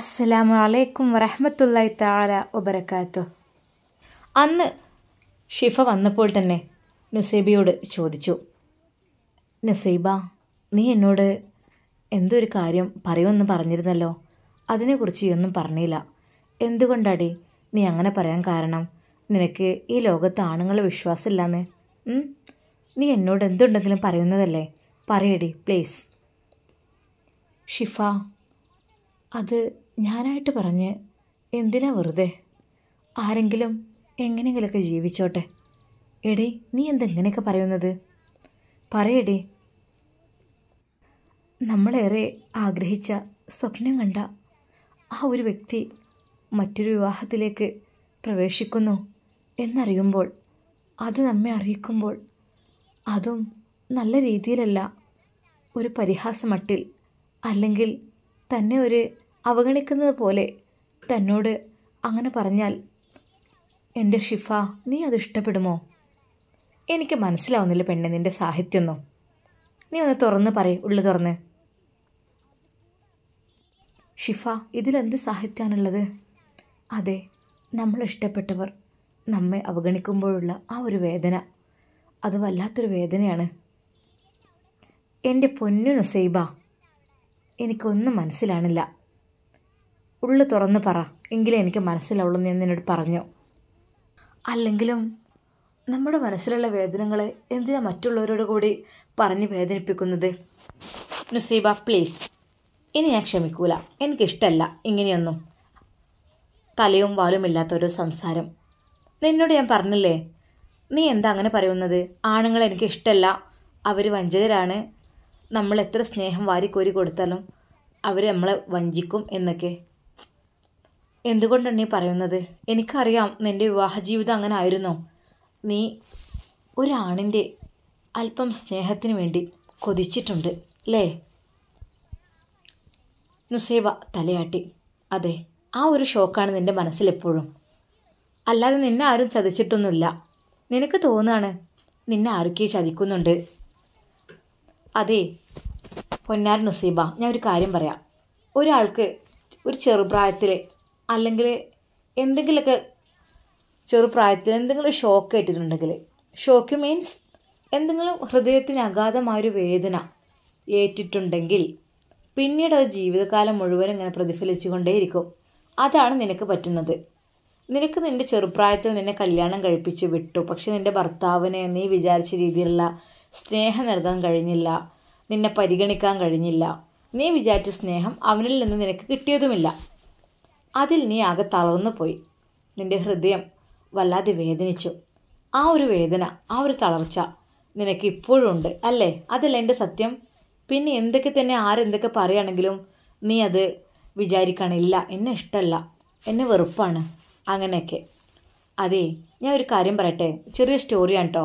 അസ്സലാമു അലൈക്കും വറഹമത്തല്ലായി താല ഒബരക്കാത്തു അന്ന് ഷിഫ വന്നപ്പോൾ തന്നെ നുസൈബയോട് ചോദിച്ചു നുസൈബ നീ എന്നോട് എന്തൊരു കാര്യം പറയുമെന്ന് പറഞ്ഞിരുന്നല്ലോ അതിനെക്കുറിച്ച് ഒന്നും പറഞ്ഞില്ല എന്തുകൊണ്ടാടി നീ അങ്ങനെ പറയാൻ കാരണം നിനക്ക് ഈ ലോകത്ത് ആണുങ്ങളെ വിശ്വാസമില്ലാന്ന് നീ എന്നോട് എന്തുണ്ടെങ്കിലും പറയുന്നതല്ലേ പറയടി പ്ലീസ് ഷിഫ അത് ഞാനായിട്ട് പറഞ്ഞ് എന്തിനാ വെറുതെ ആരെങ്കിലും എങ്ങനെയെങ്കിലുമൊക്കെ ജീവിച്ചോട്ടെ എടി നീ എന്തെങ്ങനെയൊക്കെ പറയുന്നത് പറയടി നമ്മളേറെ ആഗ്രഹിച്ച സ്വപ്നം കണ്ട ആ ഒരു വ്യക്തി മറ്റൊരു വിവാഹത്തിലേക്ക് പ്രവേശിക്കുന്നു എന്നറിയുമ്പോൾ അത് നമ്മെ അറിയിക്കുമ്പോൾ അതും നല്ല രീതിയിലല്ല ഒരു പരിഹാസമട്ടിൽ അല്ലെങ്കിൽ തന്നെ ഒരു അവഗണിക്കുന്നത് പോലെ തന്നോട് അങ്ങനെ പറഞ്ഞാൽ എൻ്റെ ഷിഫ നീ അത് ഇഷ്ടപ്പെടുമോ എനിക്ക് മനസ്സിലാവുന്നില്ല പെണ്ണെ നിൻ്റെ സാഹിത്യമൊന്നും നീ ഒന്ന് തുറന്ന് പറയ് ഉള്ളു തുറന്ന് ഷിഫ ഇതിലെന്ത് സാഹിത്യമാണുള്ളത് അതെ നമ്മൾ ഇഷ്ടപ്പെട്ടവർ നമ്മെ അവഗണിക്കുമ്പോഴുള്ള ആ ഒരു വേദന അത് വല്ലാത്തൊരു വേദനയാണ് എൻ്റെ പൊന്നു നുസൈബ എനിക്കൊന്നും മനസ്സിലാണില്ല ഉള്ളു തുറന്ന് പറ എങ്കിലേ എനിക്ക് മനസ്സിലാവുള്ളൂ നീ എന്നോട് പറഞ്ഞു അല്ലെങ്കിലും നമ്മുടെ മനസ്സിലുള്ള വേദനകളെ എന്തിനാ മറ്റുള്ളവരോട് കൂടി പറഞ്ഞ് വേദനിപ്പിക്കുന്നത് നുസീബ പ്ലീസ് ഇനി ഞാൻ ക്ഷമിക്കൂല എനിക്കിഷ്ടമല്ല ഇങ്ങനെയൊന്നും തലയും വാലും ഇല്ലാത്തൊരു ഒരു സംസാരം നിന്നോട് ഞാൻ പറഞ്ഞില്ലേ നീ എന്താ അങ്ങനെ പറയുന്നത് ആണുങ്ങൾ എനിക്ക് അവർ വഞ്ചകരാണ് നമ്മൾ എത്ര സ്നേഹം വാരിക്കോരി കൊടുത്താലും അവർ നമ്മളെ വഞ്ചിക്കും എന്നൊക്കെ എന്തുകൊണ്ടാണ് നീ പറയുന്നത് എനിക്കറിയാം നിൻ്റെ വിവാഹ ജീവിതം അങ്ങനെ ആയിരുന്നോ നീ ഒരാണിൻ്റെ അല്പം സ്നേഹത്തിന് വേണ്ടി കൊതിച്ചിട്ടുണ്ട് അല്ലേ നുസേബ തലയാട്ടി അതെ ആ ഒരു ഷോക്കാണ് നിൻ്റെ മനസ്സിലെപ്പോഴും അല്ലാതെ നിന്നെ ആരും ചതിച്ചിട്ടൊന്നുമില്ല നിനക്ക് തോന്നുകയാണ് നിന്നെ ആരൊക്കെ ചതിക്കുന്നുണ്ട് അതെ പൊന്നാർ നുസീബ ഞാൻ ഒരു കാര്യം പറയാം ഒരാൾക്ക് ഒരു ചെറുപ്രായത്തിൽ അല്ലെങ്കിൽ എന്തെങ്കിലുമൊക്കെ ചെറുപ്രായത്തിൽ എന്തെങ്കിലും ഷോക്ക് ഏറ്റിട്ടുണ്ടെങ്കിൽ ഷോക്ക് മീൻസ് എന്തെങ്കിലും ഹൃദയത്തിന് അഗാധമായൊരു വേദന ഏറ്റിട്ടുണ്ടെങ്കിൽ പിന്നീട് അത് ജീവിതകാലം മുഴുവൻ ഇങ്ങനെ പ്രതിഫലിച്ചുകൊണ്ടേയിരിക്കും അതാണ് നിനക്ക് പറ്റുന്നത് നിനക്ക് നിൻ്റെ ചെറുപ്രായത്തിൽ നിന്നെ കല്യാണം കഴിപ്പിച്ചു വിട്ടു പക്ഷെ നിൻ്റെ ഭർത്താവിനെ നീ വിചാരിച്ച രീതിയിലുള്ള സ്നേഹം നൽകാൻ കഴിഞ്ഞില്ല നിന്നെ പരിഗണിക്കാൻ കഴിഞ്ഞില്ല നീ വിചാരിച്ച സ്നേഹം അവനിൽ നിന്ന് നിനക്ക് കിട്ടിയതുമില്ല അതിൽ നീ ആകെ തളർന്നു പോയി നിന്റെ ഹൃദയം വല്ലാതെ വേദനിച്ചു ആ ഒരു വേദന ആ ഒരു തളർച്ച നിനക്ക് ഉണ്ട് അല്ലേ അതല്ല എൻ്റെ സത്യം പിന്നെ എന്തൊക്കെ തന്നെ ആരെന്തൊക്കെ പറയുകയാണെങ്കിലും നീ അത് വിചാരിക്കണില്ല എന്നെ ഇഷ്ടമല്ല എന്നെ വെറുപ്പാണ് അങ്ങനെയൊക്കെ അതെ ഞാൻ ഒരു കാര്യം പറയട്ടെ ചെറിയ സ്റ്റോറിയാണ് കേട്ടോ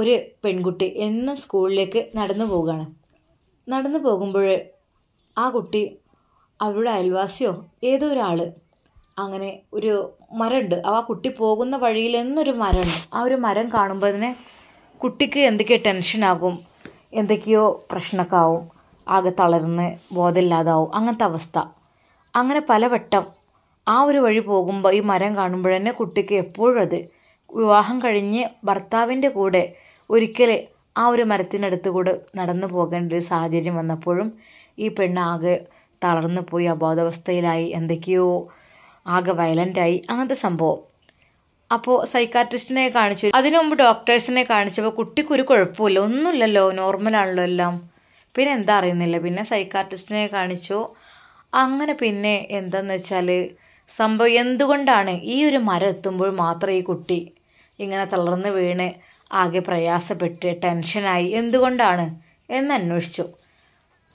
ഒരു പെൺകുട്ടി എന്നും സ്കൂളിലേക്ക് നടന്നു പോവുകയാണ് നടന്നു പോകുമ്പോൾ ആ കുട്ടി അവരുടെ അയൽവാസിയോ ഏതോ ഒരാൾ അങ്ങനെ ഒരു മരമുണ്ട് ആ കുട്ടി പോകുന്ന വഴിയിൽ എന്നൊരു മരമുണ്ട് ആ ഒരു മരം കാണുമ്പോൾ തന്നെ കുട്ടിക്ക് എന്തൊക്കെയോ ടെൻഷനാകും എന്തൊക്കെയോ പ്രശ്നമൊക്കെ ആവും ആകെ തളർന്ന് ബോധമില്ലാതാവും അങ്ങനത്തെ അവസ്ഥ അങ്ങനെ പലവട്ടം ആ ഒരു വഴി പോകുമ്പോൾ ഈ മരം കാണുമ്പോൾ തന്നെ കുട്ടിക്ക് എപ്പോഴും അത് വിവാഹം കഴിഞ്ഞ് ഭർത്താവിൻ്റെ കൂടെ ഒരിക്കൽ ആ ഒരു മരത്തിനടുത്ത് കൂടെ നടന്നു പോകേണ്ട ഒരു സാഹചര്യം വന്നപ്പോഴും ഈ പെണ്ണാകെ ആകെ തളർന്നു പോയി അബോധാവസ്ഥയിലായി എന്തൊക്കെയോ ആകെ വയലൻ്റായി അങ്ങനത്തെ സംഭവം അപ്പോൾ സൈക്കാട്രിസ്റ്റിനെ കാണിച്ചു അതിനു മുമ്പ് ഡോക്ടേഴ്സിനെ കാണിച്ചപ്പോൾ കുട്ടിക്കൊരു കുഴപ്പമില്ല ഒന്നുമില്ലല്ലോ നോർമലാണല്ലോ എല്ലാം പിന്നെ എന്താ അറിയുന്നില്ല പിന്നെ സൈക്കാട്രിസ്റ്റിനെ കാണിച്ചു അങ്ങനെ പിന്നെ എന്താന്ന് വെച്ചാൽ സംഭവം എന്തുകൊണ്ടാണ് ഈ ഒരു മരം എത്തുമ്പോൾ മാത്രം ഈ കുട്ടി ഇങ്ങനെ തളർന്ന് വീണ് ആകെ പ്രയാസപ്പെട്ട് ടെൻഷനായി എന്തുകൊണ്ടാണ് എന്നന്വേഷിച്ചു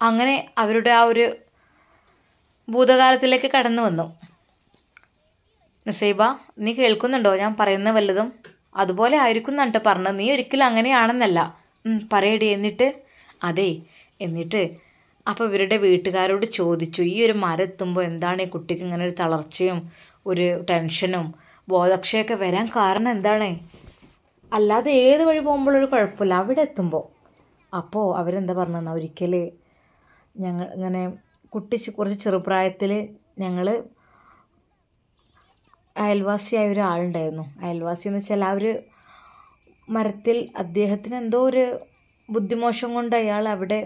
അങ്ങനെ അവരുടെ ആ ഒരു ഭൂതകാലത്തിലേക്ക് കടന്നു വന്നു നുസൈബ നീ കേൾക്കുന്നുണ്ടോ ഞാൻ പറയുന്ന വല്ലതും അതുപോലെ ആയിരിക്കും എന്നിട്ട് പറഞ്ഞത് നീ ഒരിക്കലും അങ്ങനെയാണെന്നല്ല പറയടി എന്നിട്ട് അതെ എന്നിട്ട് അപ്പോൾ ഇവരുടെ വീട്ടുകാരോട് ചോദിച്ചു ഈ ഒരു മരത്തുമ്പോൾ എന്താണ് ഈ കുട്ടിക്ക് ഇങ്ങനെ ഒരു തളർച്ചയും ഒരു ടെൻഷനും ബോധക്ഷയൊക്കെ വരാൻ കാരണം എന്താണ് അല്ലാതെ ഏത് വഴി പോകുമ്പോഴൊരു കുഴപ്പമില്ല അവിടെ എത്തുമ്പോൾ അപ്പോൾ അവരെന്താ പറഞ്ഞതെന്നാൽ ഒരിക്കൽ ഞങ്ങൾ ഇങ്ങനെ കുട്ടി കുറച്ച് ചെറുപ്രായത്തിൽ ഞങ്ങൾ അയൽവാസിയായ ഒരാളുണ്ടായിരുന്നു അയൽവാസി എന്ന് വെച്ചാൽ ആ ഒരു മരത്തിൽ അദ്ദേഹത്തിന് എന്തോ ഒരു ബുദ്ധിമോശം കൊണ്ട് അയാൾ അവിടെ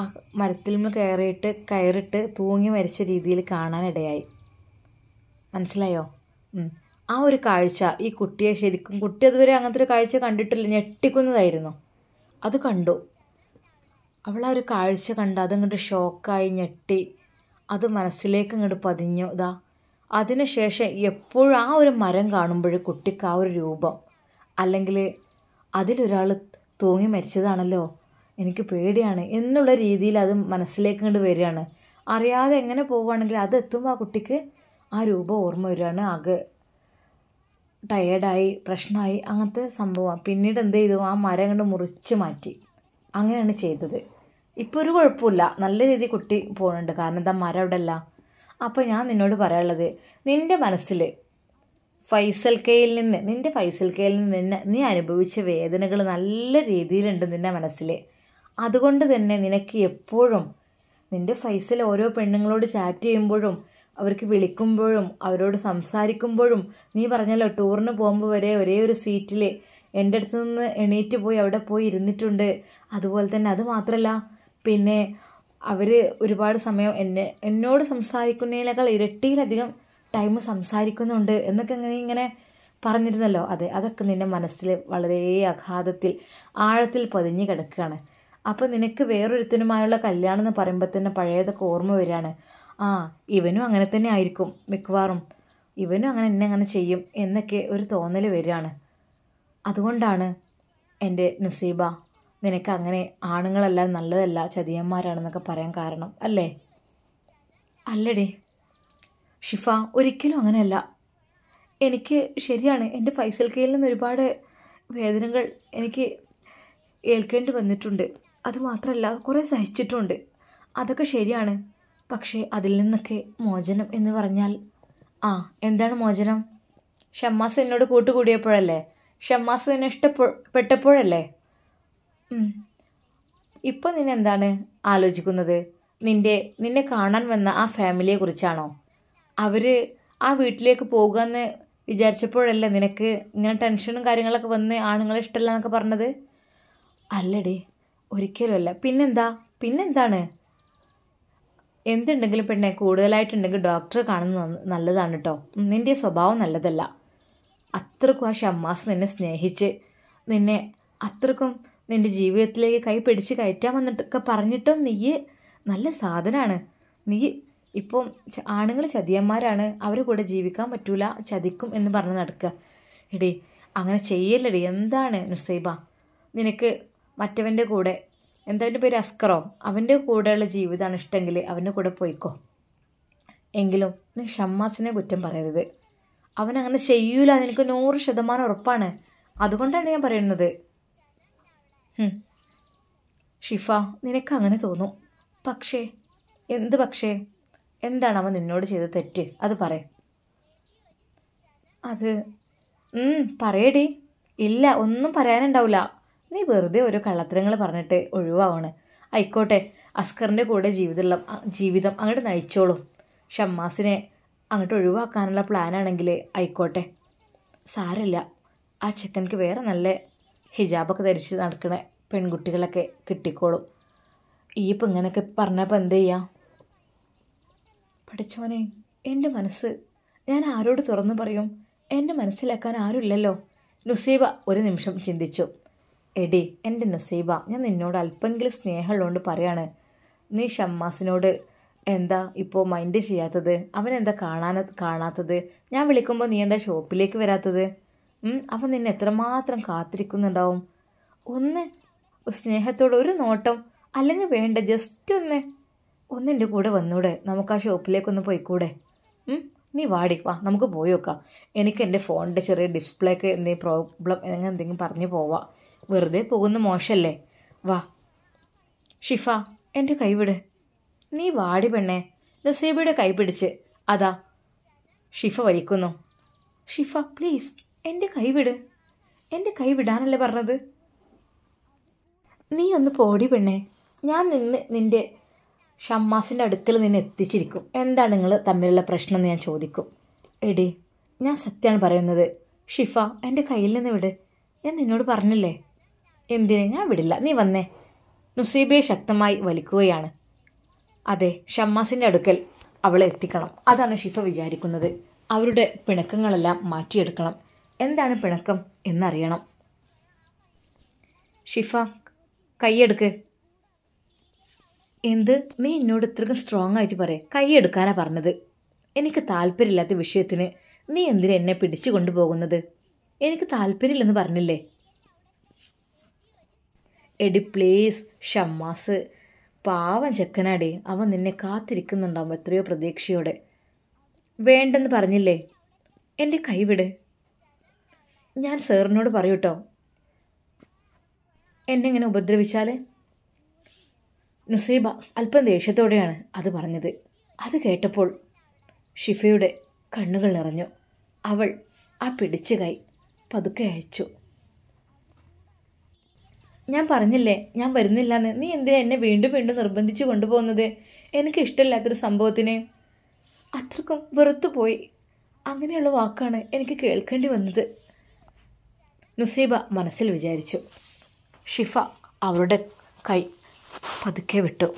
ആ മരത്തിൽ നിന്ന് കയറിയിട്ട് കയറിട്ട് തൂങ്ങി മരിച്ച രീതിയിൽ കാണാനിടയായി മനസ്സിലായോ ആ ഒരു കാഴ്ച ഈ കുട്ടിയെ ശരിക്കും കുട്ടി അതുവരെ അങ്ങനത്തെ ഒരു കാഴ്ച കണ്ടിട്ടില്ല ഞെട്ടിക്കുന്നതായിരുന്നു അത് കണ്ടു അവൾ ആ ഒരു കാഴ്ച കണ്ട് അതങ്ങോട്ട് ഷോക്കായി ഞെട്ടി അത് മനസ്സിലേക്ക് അങ്ങോട്ട് പതിഞ്ഞു ഇതാ അതിനുശേഷം എപ്പോഴും ആ ഒരു മരം കാണുമ്പോൾ കുട്ടിക്ക് ആ ഒരു രൂപം അല്ലെങ്കിൽ അതിലൊരാൾ തൂങ്ങി മരിച്ചതാണല്ലോ എനിക്ക് പേടിയാണ് എന്നുള്ള രീതിയിൽ അത് മനസ്സിലേക്ക് കണ്ട് വരികയാണ് അറിയാതെ എങ്ങനെ പോവുകയാണെങ്കിൽ അത് എത്തുമ്പോൾ ആ കുട്ടിക്ക് ആ രൂപം ഓർമ്മ വരികയാണ് ആകെ ടയേർഡായി പ്രശ്നമായി അങ്ങനത്തെ സംഭവം പിന്നീട് എന്ത് ചെയ്തു ആ മരം കണ്ട് മുറിച്ച് മാറ്റി അങ്ങനെയാണ് ചെയ്തത് ഇപ്പോൾ ഒരു കുഴപ്പമില്ല നല്ല രീതിയിൽ കുട്ടി പോകുന്നുണ്ട് കാരണം എന്താ മരം അവിടെ അല്ല അപ്പോൾ ഞാൻ നിന്നോട് പറയാനുള്ളത് നിൻ്റെ മനസ്സിൽ ഫൈസൽ കെയിൽ നിന്ന് നിൻ്റെ ഫൈസൽ കെയിൽ നിന്ന് നിന്നെ നീ അനുഭവിച്ച വേദനകൾ നല്ല രീതിയിലുണ്ട് നിൻ്റെ മനസ്സിൽ അതുകൊണ്ട് തന്നെ നിനക്ക് എപ്പോഴും നിൻ്റെ ഫൈസൽ ഓരോ പെണ്ണുങ്ങളോട് ചാറ്റ് ചെയ്യുമ്പോഴും അവർക്ക് വിളിക്കുമ്പോഴും അവരോട് സംസാരിക്കുമ്പോഴും നീ പറഞ്ഞല്ലോ ടൂറിന് പോകുമ്പോൾ വരെ ഒരേ ഒരു സീറ്റിൽ എൻ്റെ അടുത്ത് നിന്ന് എണീറ്റ് പോയി അവിടെ പോയി ഇരുന്നിട്ടുണ്ട് അതുപോലെ തന്നെ അത് മാത്രമല്ല പിന്നെ അവർ ഒരുപാട് സമയം എന്നെ എന്നോട് സംസാരിക്കുന്നതിനേക്കാൾ ഇരട്ടിയിലധികം ടൈം സംസാരിക്കുന്നുണ്ട് എന്നൊക്കെ ഇങ്ങനെ ഇങ്ങനെ പറഞ്ഞിരുന്നല്ലോ അതെ അതൊക്കെ നിൻ്റെ മനസ്സിൽ വളരെ അഘാതത്തിൽ ആഴത്തിൽ പതിഞ്ഞു കിടക്കുകയാണ് അപ്പോൾ നിനക്ക് വേറൊരുത്തനുമായുള്ള കല്യാണം എന്ന് പറയുമ്പോൾ തന്നെ പഴയതൊക്കെ ഓർമ്മ വരികയാണ് ആ ഇവനും അങ്ങനെ തന്നെ ആയിരിക്കും മിക്കവാറും ഇവനും അങ്ങനെ എന്നെ അങ്ങനെ ചെയ്യും എന്നൊക്കെ ഒരു തോന്നൽ വരികയാണ് അതുകൊണ്ടാണ് എൻ്റെ നുസീബ നിനക്ക് അങ്ങനെ ആണുങ്ങളെല്ലാം നല്ലതല്ല ചതിയന്മാരാണെന്നൊക്കെ പറയാൻ കാരണം അല്ലേ അല്ലടി ഷിഫ ഒരിക്കലും അങ്ങനെയല്ല എനിക്ക് ശരിയാണ് എൻ്റെ ഫൈസൽ കയ്യിൽ നിന്ന് ഒരുപാട് വേദനകൾ എനിക്ക് ഏൽക്കേണ്ടി വന്നിട്ടുണ്ട് അതുമാത്രമല്ല കുറേ സഹിച്ചിട്ടുണ്ട് അതൊക്കെ ശരിയാണ് പക്ഷേ അതിൽ നിന്നൊക്കെ മോചനം എന്ന് പറഞ്ഞാൽ ആ എന്താണ് മോചനം ഷമ്മാസ് എന്നോട് കൂട്ടുകൂടിയപ്പോഴല്ലേ ഷമ്മാസ് എന്നെ ഇഷ്ടപ്പെട്ടപ്പോഴല്ലേ ഇപ്പോൾ നിന്നെന്താണ് എന്താണ് ആലോചിക്കുന്നത് നിൻ്റെ നിന്നെ കാണാൻ വന്ന ആ ഫാമിലിയെ കുറിച്ചാണോ അവർ ആ വീട്ടിലേക്ക് പോകുക എന്ന് വിചാരിച്ചപ്പോഴല്ലേ നിനക്ക് ഇങ്ങനെ ടെൻഷനും കാര്യങ്ങളൊക്കെ വന്ന് ആണുങ്ങളെ ഇഷ്ടമല്ല എന്നൊക്കെ പറഞ്ഞത് അല്ലടി ഒരിക്കലുമല്ല പിന്നെന്താ പിന്നെന്താണ് എന്തുണ്ടെങ്കിലും പെണ്ണെ കൂടുതലായിട്ടുണ്ടെങ്കിൽ ഡോക്ടറെ കാണുന്നത് നല്ലതാണ് കേട്ടോ നിൻ്റെ സ്വഭാവം നല്ലതല്ല അത്രക്കും ആ ഷമ്മാസ് നിന്നെ സ്നേഹിച്ച് നിന്നെ അത്രക്കും നിൻ്റെ ജീവിതത്തിലേക്ക് കൈ പിടിച്ച് വന്നിട്ടൊക്കെ പറഞ്ഞിട്ടും നീ നല്ല സാധനമാണ് നീ ഇപ്പം ആണുങ്ങൾ ചതിയന്മാരാണ് അവർ കൂടെ ജീവിക്കാൻ പറ്റൂല ചതിക്കും എന്ന് പറഞ്ഞ് നടക്കുക എടേ അങ്ങനെ ചെയ്യല്ലടി എന്താണ് നുസൈബ നിനക്ക് മറ്റവൻ്റെ കൂടെ എന്തവൻ്റെ പേര് അസ്കറോ അവൻ്റെ കൂടെയുള്ള ജീവിതമാണ് ഇഷ്ടമെങ്കിൽ അവൻ്റെ കൂടെ പോയിക്കോ എങ്കിലും നീ ഷമ്മാസിനെ കുറ്റം പറയരുത് അവൻ അങ്ങനെ ചെയ്യൂല നിനക്ക് നൂറ് ശതമാനം ഉറപ്പാണ് അതുകൊണ്ടാണ് ഞാൻ പറയുന്നത് ഷിഫ നിനക്ക് അങ്ങനെ തോന്നും പക്ഷേ എന്ത് പക്ഷേ എന്താണ് അവൻ നിന്നോട് ചെയ്ത തെറ്റ് അത് പറ അത് പറയടി ഇല്ല ഒന്നും പറയാനുണ്ടാവില്ല നീ വെറുതെ ഓരോ കള്ളത്തരങ്ങൾ പറഞ്ഞിട്ട് ഒഴിവാവാണ് ആയിക്കോട്ടെ അസ്കറിൻ്റെ കൂടെ ജീവിതമുള്ള ജീവിതം അങ്ങോട്ട് നയിച്ചോളും ഷമ്മാസിനെ അങ്ങോട്ട് ഒഴിവാക്കാനുള്ള പ്ലാനാണെങ്കിൽ ആയിക്കോട്ടെ സാരല്ല ആ ചെക്കൻക്ക് വേറെ നല്ല ഹിജാബൊക്കെ ധരിച്ച് നടക്കുന്ന പെൺകുട്ടികളൊക്കെ കിട്ടിക്കോളും ഈ ഇപ്പം ഇങ്ങനെയൊക്കെ പറഞ്ഞപ്പോൾ എന്ത് ചെയ്യാം പഠിച്ചോനെ എൻ്റെ മനസ്സ് ഞാൻ ആരോട് തുറന്നു പറയും എന്നെ മനസ്സിലാക്കാൻ ആരുമില്ലല്ലോ നുസീബ ഒരു നിമിഷം ചിന്തിച്ചു എടി എൻ്റെ നുസീബ ഞാൻ നിന്നോട് അല്പമെങ്കിലും സ്നേഹമുള്ളതുകൊണ്ട് പറയാണ് നീ ഷമ്മാസിനോട് എന്താ ഇപ്പോൾ മൈൻഡ് ചെയ്യാത്തത് അവനെന്താ കാണാൻ കാണാത്തത് ഞാൻ വിളിക്കുമ്പോൾ നീ എന്താ ഷോപ്പിലേക്ക് വരാത്തത് അവൻ നിന്നെ എത്രമാത്രം കാത്തിരിക്കുന്നുണ്ടാവും ഒന്ന് സ്നേഹത്തോടെ ഒരു നോട്ടം അല്ലെങ്കിൽ വേണ്ട ജസ്റ്റ് ഒന്ന് ഒന്നിൻ്റെ കൂടെ വന്നൂടെ നമുക്ക് ആ ഷോപ്പിലേക്കൊന്ന് പോയിക്കൂടെ നീ വാടി വാ നമുക്ക് പോയി നോക്കാം എനിക്ക് എൻ്റെ ഫോണിൻ്റെ ചെറിയ ഡിസ്പ്ലേക്ക് എന്തെങ്കിലും പ്രോബ്ലം അല്ലെങ്കിൽ എന്തെങ്കിലും പറഞ്ഞു പോവാം വെറുതെ പോകുന്ന മോശമല്ലേ വാ ഷിഫ എൻ്റെ കൈവിട് നീ വാടി പെണ്ണേ നുസൈബയുടെ കൈ പിടിച്ച് അതാ ഷിഫ വലിക്കുന്നു ഷിഫ പ്ലീസ് എൻ്റെ കൈവിട് എൻ്റെ കൈ വിടാനല്ലേ പറഞ്ഞത് നീ ഒന്ന് പോടി പെണ്ണേ ഞാൻ നിന്ന് നിൻ്റെ ഷമ്മാസിൻ്റെ അടുക്കൽ നിന്നെ എത്തിച്ചിരിക്കും എന്താണ് നിങ്ങൾ തമ്മിലുള്ള പ്രശ്നം എന്ന് ഞാൻ ചോദിക്കും എടി ഞാൻ സത്യമാണ് പറയുന്നത് ഷിഫ എൻ്റെ കയ്യിൽ നിന്ന് വിട് ഞാൻ നിന്നോട് പറഞ്ഞില്ലേ എന്തിന് ഞാൻ വിടില്ല നീ വന്നേ നുസീബയെ ശക്തമായി വലിക്കുകയാണ് അതെ ഷമ്മാസിൻ്റെ അടുക്കൽ അവളെ എത്തിക്കണം അതാണ് ഷിഫ വിചാരിക്കുന്നത് അവരുടെ പിണക്കങ്ങളെല്ലാം മാറ്റിയെടുക്കണം എന്താണ് പിണക്കം എന്നറിയണം ഷിഫ കൈയെടുക്ക് എന്ത് നീ എന്നോട് ഇത്രക്കും സ്ട്രോങ് ആയിട്ട് പറയേ കൈയെടുക്കാനാ പറഞ്ഞത് എനിക്ക് താല്പര്യമില്ലാത്ത വിഷയത്തിന് നീ എന്തിനാ എന്നെ പിടിച്ചു കൊണ്ടുപോകുന്നത് എനിക്ക് താല്പര്യമില്ലെന്ന് പറഞ്ഞില്ലേ എടി പ്ലീസ് ഷമ്മാസ് പാവം ചെക്കനാടി അവൻ നിന്നെ കാത്തിരിക്കുന്നുണ്ടാവും എത്രയോ പ്രതീക്ഷയോടെ വേണ്ടെന്ന് പറഞ്ഞില്ലേ എൻ്റെ കൈവിട് ഞാൻ സാറിനോട് പറയൂ കേട്ടോ എന്നെ ഉപദ്രവിച്ചാൽ നുസൈബ അല്പം ദേഷ്യത്തോടെയാണ് അത് പറഞ്ഞത് അത് കേട്ടപ്പോൾ ഷിഫയുടെ കണ്ണുകൾ നിറഞ്ഞു അവൾ ആ പിടിച്ച കൈ പതുക്കെ അയച്ചു ഞാൻ പറഞ്ഞില്ലേ ഞാൻ വരുന്നില്ല എന്ന് നീ എന്തിനാ എന്നെ വീണ്ടും വീണ്ടും നിർബന്ധിച്ച് കൊണ്ടുപോകുന്നത് എനിക്ക് ഇഷ്ടമില്ലാത്തൊരു സംഭവത്തിന് അത്രക്കും വെറുത്തുപോയി അങ്ങനെയുള്ള വാക്കാണ് എനിക്ക് കേൾക്കേണ്ടി വന്നത് നുസീബ മനസ്സിൽ വിചാരിച്ചു ഷിഫ അവളുടെ കൈ പതുക്കെ വിട്ടു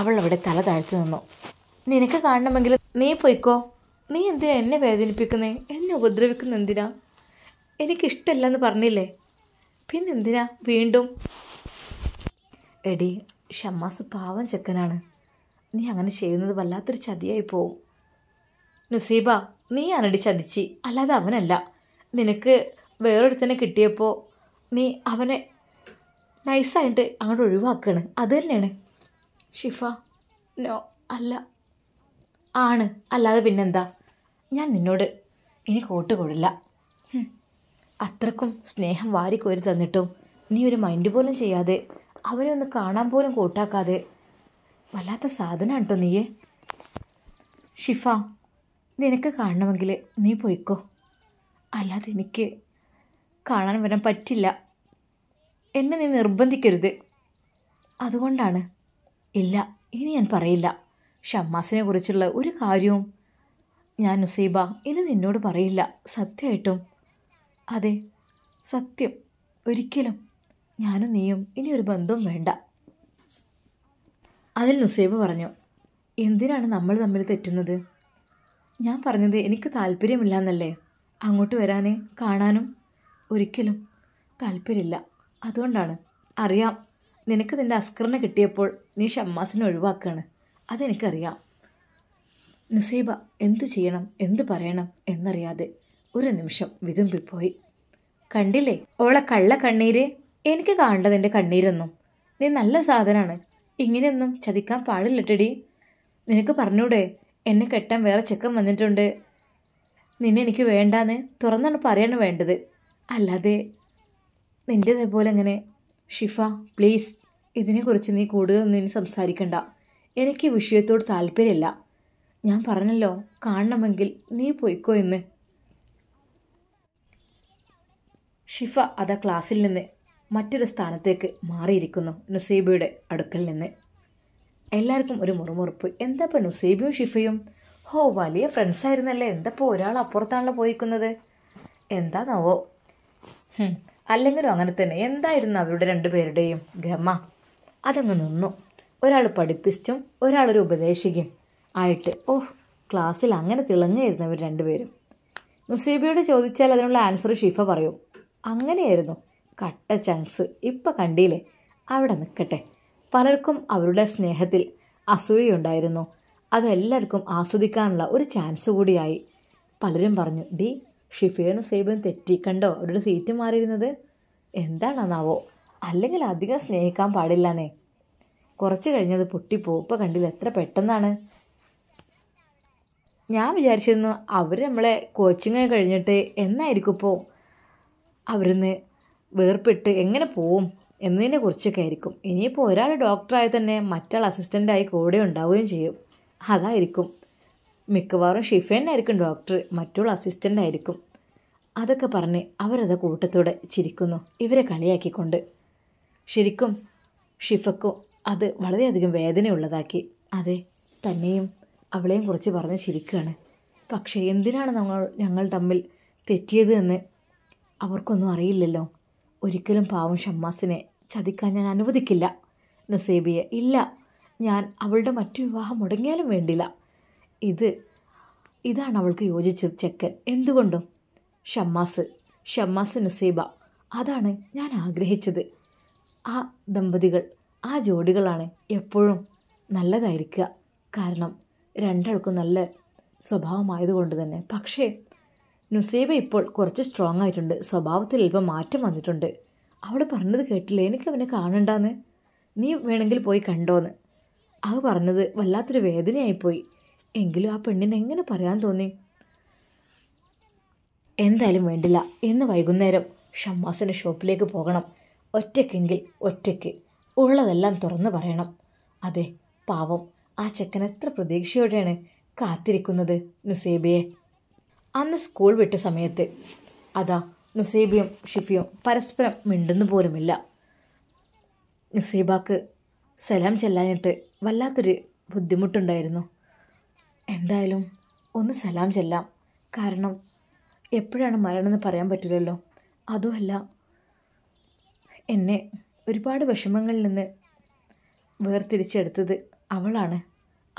അവൾ അവിടെ തല താഴ്ത്തി നിന്നു നിനക്ക് കാണണമെങ്കിൽ നീ പോയിക്കോ നീ എന്തിനാ എന്നെ വേദനിപ്പിക്കുന്നേ എന്നെ ഉപദ്രവിക്കുന്ന എന്തിനാ എനിക്കിഷ്ടമല്ലെന്ന് പറഞ്ഞില്ലേ പിന്നെന്തിനാ വീണ്ടും എടി ഷമ്മാസ് പാവം ചെക്കനാണ് നീ അങ്ങനെ ചെയ്യുന്നത് വല്ലാത്തൊരു ചതിയായി പോവും നുസീബ നീ അനടി ചതിച്ചി അല്ലാതെ അവനല്ല നിനക്ക് വേറൊരുത്തനെ കിട്ടിയപ്പോൾ നീ അവനെ നൈസായിട്ട് അങ്ങോട്ട് ഒഴിവാക്കണം അത് തന്നെയാണ് ഷിഫ നോ അല്ല ആണ് അല്ലാതെ പിന്നെന്താ ഞാൻ നിന്നോട് ഇനി കോട്ട് കൊടില്ല അത്രക്കും സ്നേഹം വാരിക്കോരി തന്നിട്ടും നീ ഒരു മൈൻഡ് പോലും ചെയ്യാതെ അവനെ ഒന്ന് കാണാൻ പോലും കൂട്ടാക്കാതെ വല്ലാത്ത സാധനം കേട്ടോ നീയെ ഷിഫ നിനക്ക് കാണണമെങ്കിൽ നീ പോയിക്കോ അല്ലാതെ എനിക്ക് കാണാൻ വരാൻ പറ്റില്ല എന്നെ നീ നിർബന്ധിക്കരുത് അതുകൊണ്ടാണ് ഇല്ല ഇനി ഞാൻ പറയില്ല ഷമ്മാസിനെ കുറിച്ചുള്ള ഒരു കാര്യവും ഞാൻ ഉസൈബ ഇനി നിന്നോട് പറയില്ല സത്യമായിട്ടും അതെ സത്യം ഒരിക്കലും ഞാനും നീയും ഇനി ഒരു ബന്ധവും വേണ്ട അതിൽ നുസൈബ് പറഞ്ഞു എന്തിനാണ് നമ്മൾ തമ്മിൽ തെറ്റുന്നത് ഞാൻ പറഞ്ഞത് എനിക്ക് താല്പര്യമില്ല എന്നല്ലേ അങ്ങോട്ട് വരാനേ കാണാനും ഒരിക്കലും താല്പര്യമില്ല അതുകൊണ്ടാണ് അറിയാം നിനക്ക് നിൻ്റെ അസ്കറിനെ കിട്ടിയപ്പോൾ നീ ഷമ്മാസിനെ ഒഴിവാക്കുകയാണ് അതെനിക്കറിയാം നുസൈബ എന്തു ചെയ്യണം എന്തു പറയണം എന്നറിയാതെ ഒരു നിമിഷം വിതുമ്പിപ്പോയി കണ്ടില്ലേ ഓളെ കള്ള കണ്ണീര് എനിക്ക് കാണണ്ട നിൻ്റെ കണ്ണീരൊന്നും നീ നല്ല സാധനമാണ് ഇങ്ങനെയൊന്നും ചതിക്കാൻ പാടില്ലട്ടടി നിനക്ക് പറഞ്ഞൂടെ എന്നെ കെട്ടാൻ വേറെ ചെക്കൻ വന്നിട്ടുണ്ട് നിന്നെ എനിക്ക് വേണ്ടാന്ന് തുറന്നാണ് പറയാണ് വേണ്ടത് അല്ലാതെ നിൻ്റേതേപോലെ അങ്ങനെ ഷിഫ പ്ലീസ് ഇതിനെക്കുറിച്ച് നീ കൂടുതലൊന്നും ഇനി സംസാരിക്കണ്ട എനിക്ക് വിഷയത്തോട് താല്പര്യമില്ല ഞാൻ പറഞ്ഞല്ലോ കാണണമെങ്കിൽ നീ പോയിക്കോ എന്ന് ഷിഫ അത ക്ലാസ്സിൽ നിന്ന് മറ്റൊരു സ്ഥാനത്തേക്ക് മാറിയിരിക്കുന്നു നുസൈബയുടെ അടുക്കൽ നിന്ന് എല്ലാവർക്കും ഒരു മുറുമുറുപ്പ് എന്താപ്പോൾ നുസൈബയും ഷിഫയും ഹോ വലിയ ഫ്രണ്ട്സായിരുന്നല്ലേ എന്താപ്പോൾ ഒരാൾ അപ്പുറത്താണല്ലോ പോയിരിക്കുന്നത് എന്താണാവോ അല്ലെങ്കിലും അങ്ങനെ തന്നെ എന്തായിരുന്നു അവരുടെ രണ്ടുപേരുടെയും ഗമ അതങ്ങ് നിന്നു ഒരാൾ പഠിപ്പിച്ചും ഒരാളൊരു ഉപദേശിക്കും ആയിട്ട് ഓഹ് ക്ലാസ്സിൽ അങ്ങനെ തിളങ്ങിയിരുന്നു അവർ രണ്ടുപേരും മുസീബയോട് ചോദിച്ചാൽ അതിനുള്ള ആൻസർ ഷിഫ പറയും അങ്ങനെയായിരുന്നു കട്ട ചങ്ക്സ് ഇപ്പം കണ്ടില്ലേ അവിടെ നിൽക്കട്ടെ പലർക്കും അവരുടെ സ്നേഹത്തിൽ അസൂയുണ്ടായിരുന്നു അതെല്ലാവർക്കും ആസ്വദിക്കാനുള്ള ഒരു ചാൻസ് കൂടിയായി പലരും പറഞ്ഞു ഡി ഷിഫിയും സേബും തെറ്റിക്കണ്ടോ അവരുടെ സീറ്റ് മാറിയിരുന്നത് എന്താണെന്നാവോ അല്ലെങ്കിൽ അധികം സ്നേഹിക്കാൻ പാടില്ലെന്നേ കുറച്ച് കഴിഞ്ഞത് പൊട്ടി ഇപ്പോൾ കണ്ടില്ല എത്ര പെട്ടെന്നാണ് ഞാൻ വിചാരിച്ചിരുന്നു അവർ നമ്മളെ കോച്ചിങ് കഴിഞ്ഞിട്ട് എന്നായിരിക്കും ഇപ്പോൾ അവരിന്ന് വേർപെട്ട് എങ്ങനെ പോവും എന്നതിനെ കുറിച്ചൊക്കെ ആയിരിക്കും ഇനിയിപ്പോൾ ഒരാൾ ഡോക്ടറായി തന്നെ മറ്റാൾ അസിസ്റ്റൻ്റായി കൂടെ ഉണ്ടാവുകയും ചെയ്യും അതായിരിക്കും മിക്കവാറും ഷിഫേനായിരിക്കും ഡോക്ടർ മറ്റുള്ള അസിസ്റ്റൻ്റ് ആയിരിക്കും അതൊക്കെ പറഞ്ഞ് അവരത് കൂട്ടത്തോടെ ചിരിക്കുന്നു ഇവരെ കളിയാക്കിക്കൊണ്ട് ശരിക്കും ഷിഫക്കോ അത് വളരെയധികം വേദനയുള്ളതാക്കി അതെ തന്നെയും അവളെയും കുറിച്ച് പറഞ്ഞ് ചിരിക്കുകയാണ് പക്ഷേ എന്തിനാണ് നമ്മൾ ഞങ്ങൾ തമ്മിൽ തെറ്റിയത് എന്ന് അവർക്കൊന്നും അറിയില്ലല്ലോ ഒരിക്കലും പാവം ഷമ്മാസിനെ ചതിക്കാൻ ഞാൻ അനുവദിക്കില്ല നുസേബിയെ ഇല്ല ഞാൻ അവളുടെ മറ്റു വിവാഹം മുടങ്ങിയാലും വേണ്ടില്ല ഇത് ഇതാണ് അവൾക്ക് യോജിച്ചത് ചെക്കൻ എന്തുകൊണ്ടും ഷമ്മാസ് ഷമ്മാസ് നസീബ അതാണ് ഞാൻ ആഗ്രഹിച്ചത് ആ ദമ്പതികൾ ആ ജോഡികളാണ് എപ്പോഴും നല്ലതായിരിക്കുക കാരണം രണ്ടാൾക്കും നല്ല സ്വഭാവമായതുകൊണ്ട് തന്നെ പക്ഷേ നുസീബ ഇപ്പോൾ കുറച്ച് സ്ട്രോങ് ആയിട്ടുണ്ട് സ്വഭാവത്തിൽ അല്പം മാറ്റം വന്നിട്ടുണ്ട് അവൾ പറഞ്ഞത് കേട്ടില്ല എനിക്ക് അവനെ കാണണ്ടാന്ന് നീ വേണമെങ്കിൽ പോയി കണ്ടോന്ന് അത് പറഞ്ഞത് വല്ലാത്തൊരു വേദനയായിപ്പോയി എങ്കിലും ആ പെണ്ണിന് എങ്ങനെ പറയാൻ തോന്നി എന്തായാലും വേണ്ടില്ല ഇന്ന് വൈകുന്നേരം ഷമ്മാസിൻ്റെ ഷോപ്പിലേക്ക് പോകണം ഒറ്റയ്ക്കെങ്കിൽ ഒറ്റയ്ക്ക് ഉള്ളതെല്ലാം തുറന്നു പറയണം അതെ പാവം ആ ചെക്കൻ എത്ര പ്രതീക്ഷയോടെയാണ് കാത്തിരിക്കുന്നത് നുസേബിയെ അന്ന് സ്കൂൾ വിട്ട സമയത്ത് അതാ നുസേബിയും ഷിഫിയും പരസ്പരം മിണ്ടുന്നു പോലുമില്ല നുസേബാക്ക് സലാം ചെല്ലാനിട്ട് വല്ലാത്തൊരു ബുദ്ധിമുട്ടുണ്ടായിരുന്നു എന്തായാലും ഒന്ന് സലാം ചെല്ലാം കാരണം എപ്പോഴാണ് മരണമെന്ന് പറയാൻ പറ്റില്ലല്ലോ അതുമല്ല എന്നെ ഒരുപാട് വിഷമങ്ങളിൽ നിന്ന് വേർതിരിച്ചെടുത്തത് അവളാണ്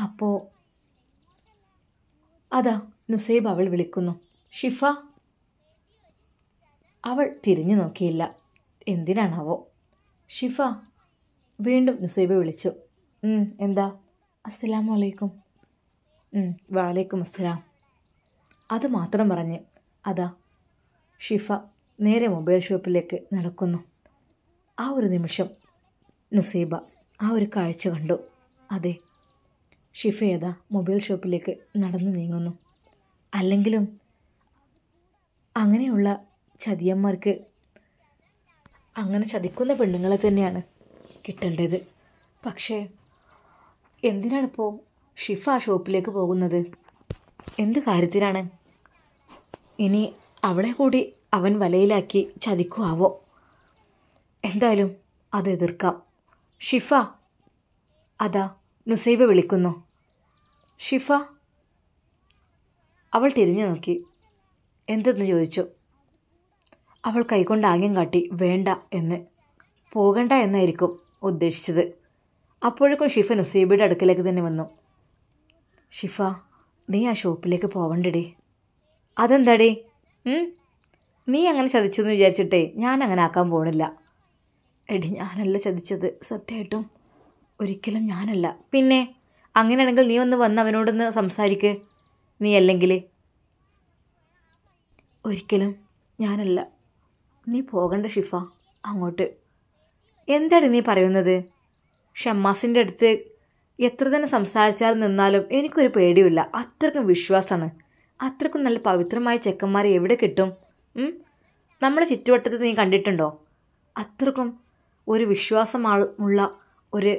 അപ്പോൾ അതാ നുസൈബ് അവൾ വിളിക്കുന്നു ഷിഫ അവൾ തിരിഞ്ഞു നോക്കിയില്ല എന്തിനാണാവോ ഷിഫ വീണ്ടും നുസൈബ് വിളിച്ചു എന്താ അസ്സലാമലൈക്കും വാലേക്കും അസ്സലാം അത് മാത്രം പറഞ്ഞ് അതാ ഷിഫ നേരെ മൊബൈൽ ഷോപ്പിലേക്ക് നടക്കുന്നു ആ ഒരു നിമിഷം നുസൈബ ആ ഒരു കാഴ്ച കണ്ടു അതെ ഷിഫ ഏതാ മൊബൈൽ ഷോപ്പിലേക്ക് നടന്നു നീങ്ങുന്നു അല്ലെങ്കിലും അങ്ങനെയുള്ള ചതിയന്മാർക്ക് അങ്ങനെ ചതിക്കുന്ന പെണ്ണുങ്ങളെ തന്നെയാണ് കിട്ടേണ്ടത് പക്ഷേ എന്തിനാണിപ്പോൾ ഷിഫ ആ ഷോപ്പിലേക്ക് പോകുന്നത് എന്ത് കാര്യത്തിലാണ് ഇനി അവളെ കൂടി അവൻ വലയിലാക്കി ചതിക്കുവോ എന്തായാലും അത് എതിർക്കാം ഷിഫ അതാ നുസൈബ വിളിക്കുന്നു ഷിഫ അവൾ തിരിഞ്ഞു നോക്കി എന്തെന്ന് ചോദിച്ചു അവൾ കൈകൊണ്ട് ആംഗ്യം കാട്ടി വേണ്ട എന്ന് പോകണ്ട എന്നായിരിക്കും ഉദ്ദേശിച്ചത് അപ്പോഴേക്കും ഷിഫ നുസൈബയുടെ അടുക്കലേക്ക് തന്നെ വന്നു ഷിഫ നീ ആ ഷോപ്പിലേക്ക് പോവണ്ടടേ അതെന്താടേ നീ അങ്ങനെ ചതിച്ചെന്ന് വിചാരിച്ചിട്ടേ ഞാൻ അങ്ങനെ ആക്കാൻ പോണില്ല എടി ഞാനല്ല ചതിച്ചത് സത്യമായിട്ടും ഒരിക്കലും ഞാനല്ല പിന്നെ അങ്ങനെയാണെങ്കിൽ നീ ഒന്ന് വന്ന് അവനോടൊന്ന് സംസാരിക്ക് നീ അല്ലെങ്കിൽ ഒരിക്കലും ഞാനല്ല നീ പോകണ്ട ഷിഫ അങ്ങോട്ട് എന്താണ് നീ പറയുന്നത് ഷമ്മാസിൻ്റെ അടുത്ത് എത്ര തന്നെ സംസാരിച്ചാലും നിന്നാലും എനിക്കൊരു പേടിയില്ല അത്രക്കും വിശ്വാസമാണ് അത്രക്കും നല്ല പവിത്രമായ ചെക്കന്മാരെ എവിടെ കിട്ടും നമ്മുടെ ചുറ്റുവട്ടത്ത് നീ കണ്ടിട്ടുണ്ടോ അത്രക്കും ഒരു വിശ്വാസമുള്ള ഒരു